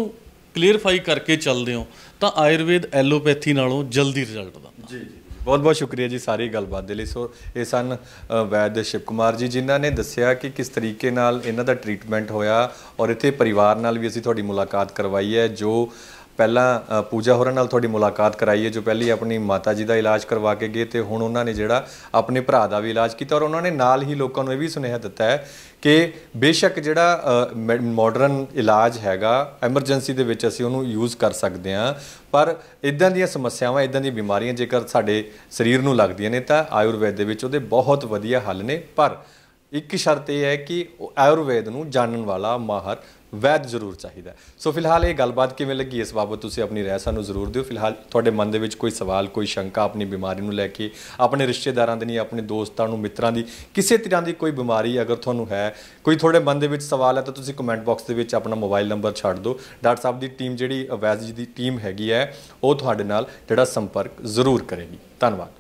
ਕਲੀਅਰਫਾਈ ਕਰਕੇ ਚੱਲਦੇ ਹੋ ਤਾਂ ਆਯੁਰਵੇਦ ਐਲੋਪੈਥੀ ਨਾਲੋਂ ਜਲਦੀ ਰਿਜ਼ਲਟ ਦਿੰਦਾ ਜੀ ਜੀ ਬਹੁਤ ਬਹੁਤ ਸ਼ੁਕਰੀਆ ਜੀ ਸਾਰੀ ਗੱਲਬਾਤ ਦੇ ਲਈ ਸੋ ਇਹ ਸਨ ਵੈਦ ਸ਼ਿਵ ਕੁਮਾਰ ਜੀ ਜਿਨ੍ਹਾਂ ਨੇ ਦੱਸਿਆ ਕਿ ਕਿਸ ਤਰੀਕੇ ਨਾਲ ਇਹਨਾਂ ਦਾ ਟ੍ਰੀਟਮੈਂਟ ਹੋਇਆ ਔਰ ਇੱਥੇ ਪਰਿਵਾਰ ਨਾਲ ਵੀ ਅਸੀਂ ਤੁਹਾਡੀ ਮੁਲਾਕਾਤ ਕਰਵਾਈ ਹੈ ਜੋ ਪਹਿਲਾਂ ਪੂਜਾ ਹੋਰਾਂ ਨਾਲ ਤੁਹਾਡੀ ਮੁਲਾਕਾਤ ਕਰਾਈ ਹੈ ਜੋ ਪਹਿਲੀ ਆਪਣੀ ਮਾਤਾ ਜੀ ਦਾ ਇਲਾਜ ਕਰਵਾ ਕੇ ਗਏ ਤੇ ਹੁਣ ਉਹਨਾਂ ਨੇ ਜਿਹੜਾ ਆਪਣੇ ਭਰਾ ਦਾ ਵੀ ਇਲਾਜ ਕੀਤਾ ਔਰ ਉਹਨਾਂ ਨੇ ਨਾਲ ਹੀ ਲੋਕਾਂ ਨੂੰ ਇਹ ਵੀ ਸੁਨੇਹਾ ਦਿੱਤਾ ਹੈ ਕਿ ਬੇਸ਼ੱਕ ਜਿਹੜਾ ਮਾਡਰਨ ਇਲਾਜ ਹੈਗਾ ਐਮਰਜੈਂਸੀ ਦੇ ਵਿੱਚ ਅਸੀਂ ਉਹਨੂੰ ਯੂਜ਼ ਕਰ ਸਕਦੇ ਹਾਂ ਪਰ ਇਦਾਂ ਦੀਆਂ ਸਮੱਸਿਆਵਾਂ ਇਦਾਂ ਦੀਆਂ ਬਿਮਾਰੀਆਂ ਜੇਕਰ ਸਾਡੇ ਸਰੀਰ ਨੂੰ ਲੱਗਦੀਆਂ ਨੇ ਤਾਂ ਆਯੁਰਵੇਦ ਦੇ ਵਿੱਚ ਉਹਦੇ ਬਹੁਤ ਵਧੀਆ ਹੱਲ ਨੇ ਪਰ ਇੱਕ ਸ਼ਰਤ ਇਹ ਹੈ ਕਿ ਆਯੁਰਵੇਦ ਨੂੰ ਜਾਣਨ ਵਾਲਾ ਮਾਹਰ ਵੈਦ ਜ਼ਰੂਰ ਚਾਹੀਦਾ ਸੋ ਫਿਲਹਾਲ ਇਹ ਗੱਲਬਾਤ ਕਿਵੇਂ ਲੱਗੀ ਇਸ ਬਾਬਤ ਤੁਸੀਂ ਆਪਣੀ ਰਾਏ ਸਾਨੂੰ ਜ਼ਰੂਰ ਦਿਓ ਫਿਲਹਾਲ ਤੁਹਾਡੇ ਮਨ ਦੇ ਵਿੱਚ ਕੋਈ ਸਵਾਲ ਕੋਈ ਸ਼ੰਕਾ ਆਪਣੀ ਬਿਮਾਰੀ ਨੂੰ ਲੈ ਕੇ ਆਪਣੇ ਰਿਸ਼ਤੇਦਾਰਾਂ ਦੇ ਨਹੀਂ ਆਪਣੇ ਦੋਸਤਾਂ ਨੂੰ ਮਿੱਤਰਾਂ ਦੀ ਕਿਸੇ ਤਰ੍ਹਾਂ ਦੀ ਕੋਈ ਬਿਮਾਰੀ ਅਗਰ ਤੁਹਾਨੂੰ ਹੈ ਕੋਈ ਤੁਹਾਡੇ ਮਨ ਦੇ ਵਿੱਚ ਸਵਾਲ ਹੈ ਤਾਂ ਤੁਸੀਂ ਕਮੈਂਟ ਬਾਕਸ ਦੇ ਵਿੱਚ ਆਪਣਾ ਮੋਬਾਈਲ ਨੰਬਰ ਛੱਡ ਦਿਓ ਡਾਕਟਰ ਸਾਹਿਬ ਦੀ ਟੀਮ ਜਿਹੜੀ ਵੈਦ ਜੀ ਦੀ ਟੀਮ ਹੈਗੀ ਹੈ ਉਹ ਤੁਹਾਡੇ ਨਾਲ ਜਿਹੜਾ ਸੰਪਰਕ ਜ਼ਰੂਰ ਕਰੇਗੀ ਧੰਨਵਾਦ